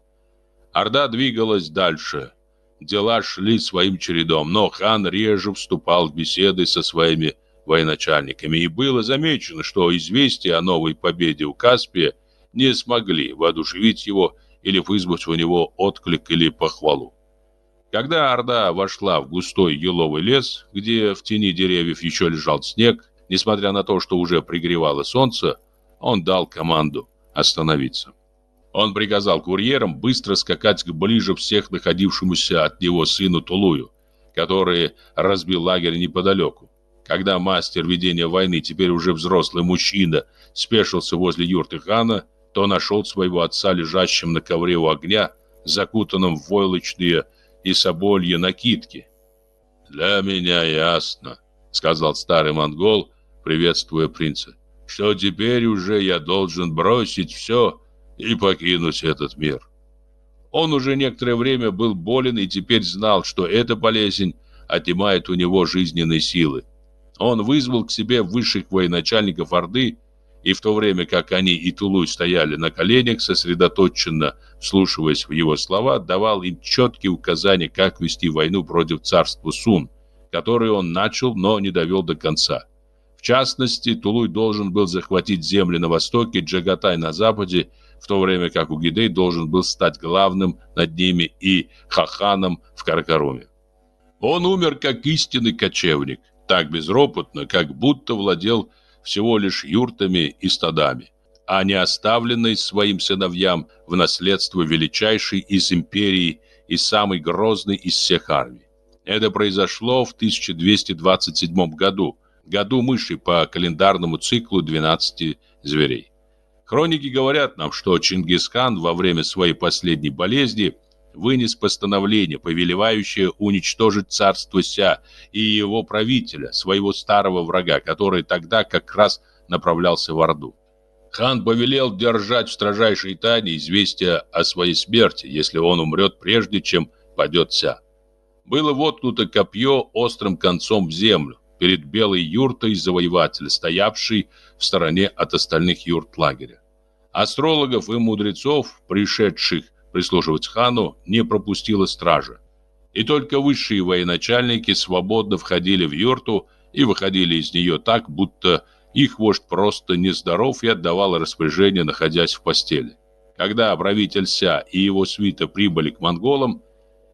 Орда двигалась дальше. Дела шли своим чередом, но хан реже вступал в беседы со своими военачальниками, и было замечено, что известие о новой победе у Каспия – не смогли воодушевить его или вызвать у него отклик или похвалу. Когда Орда вошла в густой еловый лес, где в тени деревьев еще лежал снег, несмотря на то, что уже пригревало солнце, он дал команду остановиться. Он приказал курьерам быстро скакать к ближе всех находившемуся от него сыну Тулую, который разбил лагерь неподалеку. Когда мастер ведения войны, теперь уже взрослый мужчина, спешился возле юрты хана, то нашел своего отца лежащим на ковре у огня, закутанным в войлочные и соболье накидки. «Для меня ясно», — сказал старый монгол, приветствуя принца, «что теперь уже я должен бросить все и покинуть этот мир». Он уже некоторое время был болен и теперь знал, что эта болезнь отнимает у него жизненные силы. Он вызвал к себе высших военачальников Орды и в то время как они и Тулуй стояли на коленях, сосредоточенно вслушиваясь в его слова, давал им четкие указания, как вести войну против царства Сун, которую он начал, но не довел до конца. В частности, Тулуй должен был захватить земли на востоке, Джагатай на западе, в то время как Угидей должен был стать главным над ними и хаханом в Каракаруме. Он умер как истинный кочевник, так безропотно, как будто владел всего лишь юртами и стадами, а не оставленной своим сыновьям в наследство величайшей из империй и самой грозной из всех армий. Это произошло в 1227 году, году мыши по календарному циклу 12 зверей. Хроники говорят нам, что Чингисхан во время своей последней болезни – вынес постановление, повелевающее уничтожить царство Ся и его правителя, своего старого врага, который тогда как раз направлялся в Орду. Хан повелел держать в строжайшей тайне известие о своей смерти, если он умрет прежде, чем падет Ся. Было воткнуто копье острым концом в землю перед белой юртой завоевателя, стоявшей в стороне от остальных юрт лагеря. Астрологов и мудрецов, пришедших прислуживать хану не пропустила стража. И только высшие военачальники свободно входили в юрту и выходили из нее так, будто их вождь просто нездоров и отдавал распоряжение, находясь в постели. Когда правитель Ся и его свита прибыли к монголам,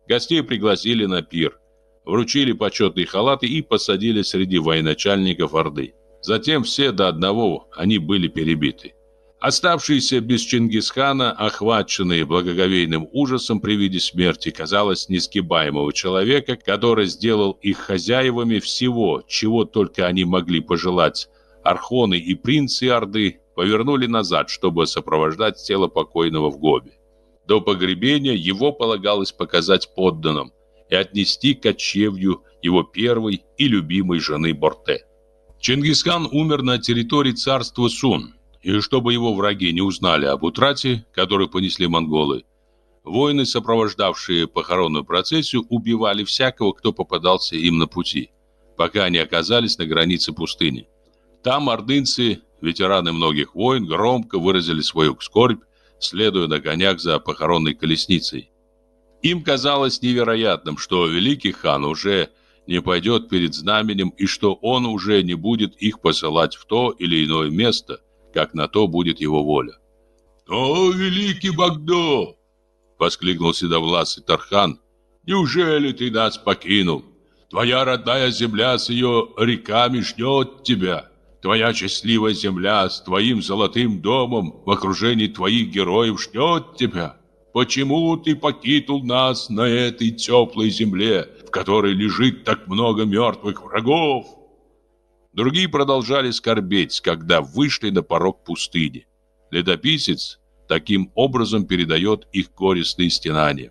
гостей пригласили на пир, вручили почетные халаты и посадили среди военачальников Орды. Затем все до одного они были перебиты. Оставшиеся без Чингисхана, охваченные благоговейным ужасом при виде смерти, казалось, несгибаемого человека, который сделал их хозяевами всего, чего только они могли пожелать, архоны и принцы Орды повернули назад, чтобы сопровождать тело покойного в Гоби. До погребения его полагалось показать подданным и отнести к кочевью его первой и любимой жены Борте. Чингисхан умер на территории царства Сун – и чтобы его враги не узнали об утрате, которую понесли монголы. Воины, сопровождавшие похоронную процессию, убивали всякого, кто попадался им на пути, пока они оказались на границе пустыни. Там ордынцы, ветераны многих войн, громко выразили свою скорбь, следуя на конях за похоронной колесницей. Им казалось невероятным, что великий хан уже не пойдет перед знаменем и что он уже не будет их посылать в то или иное место, как на то будет его воля. «О, великий Багдо!» — воскликнул седовласый Тархан. «Неужели ты нас покинул? Твоя родная земля с ее реками ждет тебя. Твоя счастливая земля с твоим золотым домом в окружении твоих героев ждет тебя. Почему ты покинул нас на этой теплой земле, в которой лежит так много мертвых врагов?» Другие продолжали скорбеть, когда вышли на порог пустыни. Летописец таким образом передает их горестные стенания.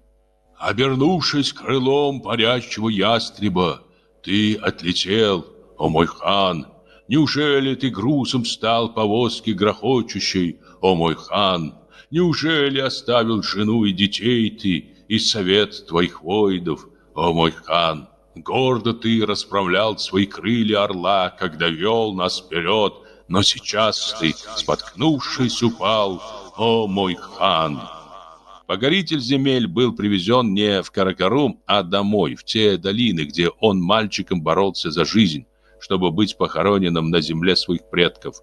«Обернувшись крылом парящего ястреба, ты отлетел, о мой хан! Неужели ты грузом стал повозки грохочущей, о мой хан? Неужели оставил жену и детей ты и совет твоих воинов, о мой хан?» Гордо ты расправлял свои крылья орла, когда вел нас вперед, но сейчас ты, споткнувшись, упал, о мой хан!» Погоритель земель был привезен не в Каракарум, а домой, в те долины, где он мальчиком боролся за жизнь, чтобы быть похороненным на земле своих предков.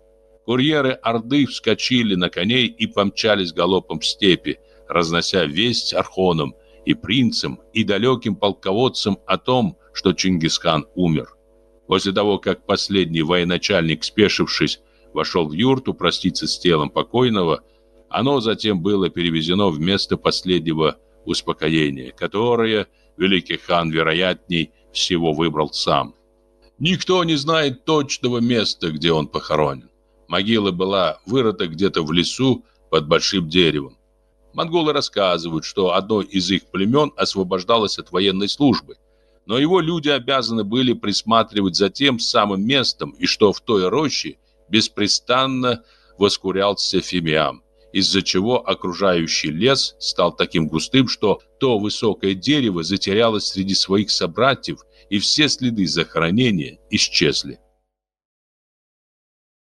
Курьеры Орды вскочили на коней и помчались галопом в степи, разнося весть архонам и принцам, и далеким полководцам о том, что Чингисхан умер. После того, как последний военачальник, спешившись, вошел в юрту проститься с телом покойного, оно затем было перевезено в место последнего успокоения, которое великий хан, вероятней, всего выбрал сам. Никто не знает точного места, где он похоронен. Могила была вырыта где-то в лесу под большим деревом. Монголы рассказывают, что одно из их племен освобождалось от военной службы но его люди обязаны были присматривать за тем самым местом, и что в той роще беспрестанно воскурялся фимиам, из-за чего окружающий лес стал таким густым, что то высокое дерево затерялось среди своих собратьев, и все следы захоронения исчезли.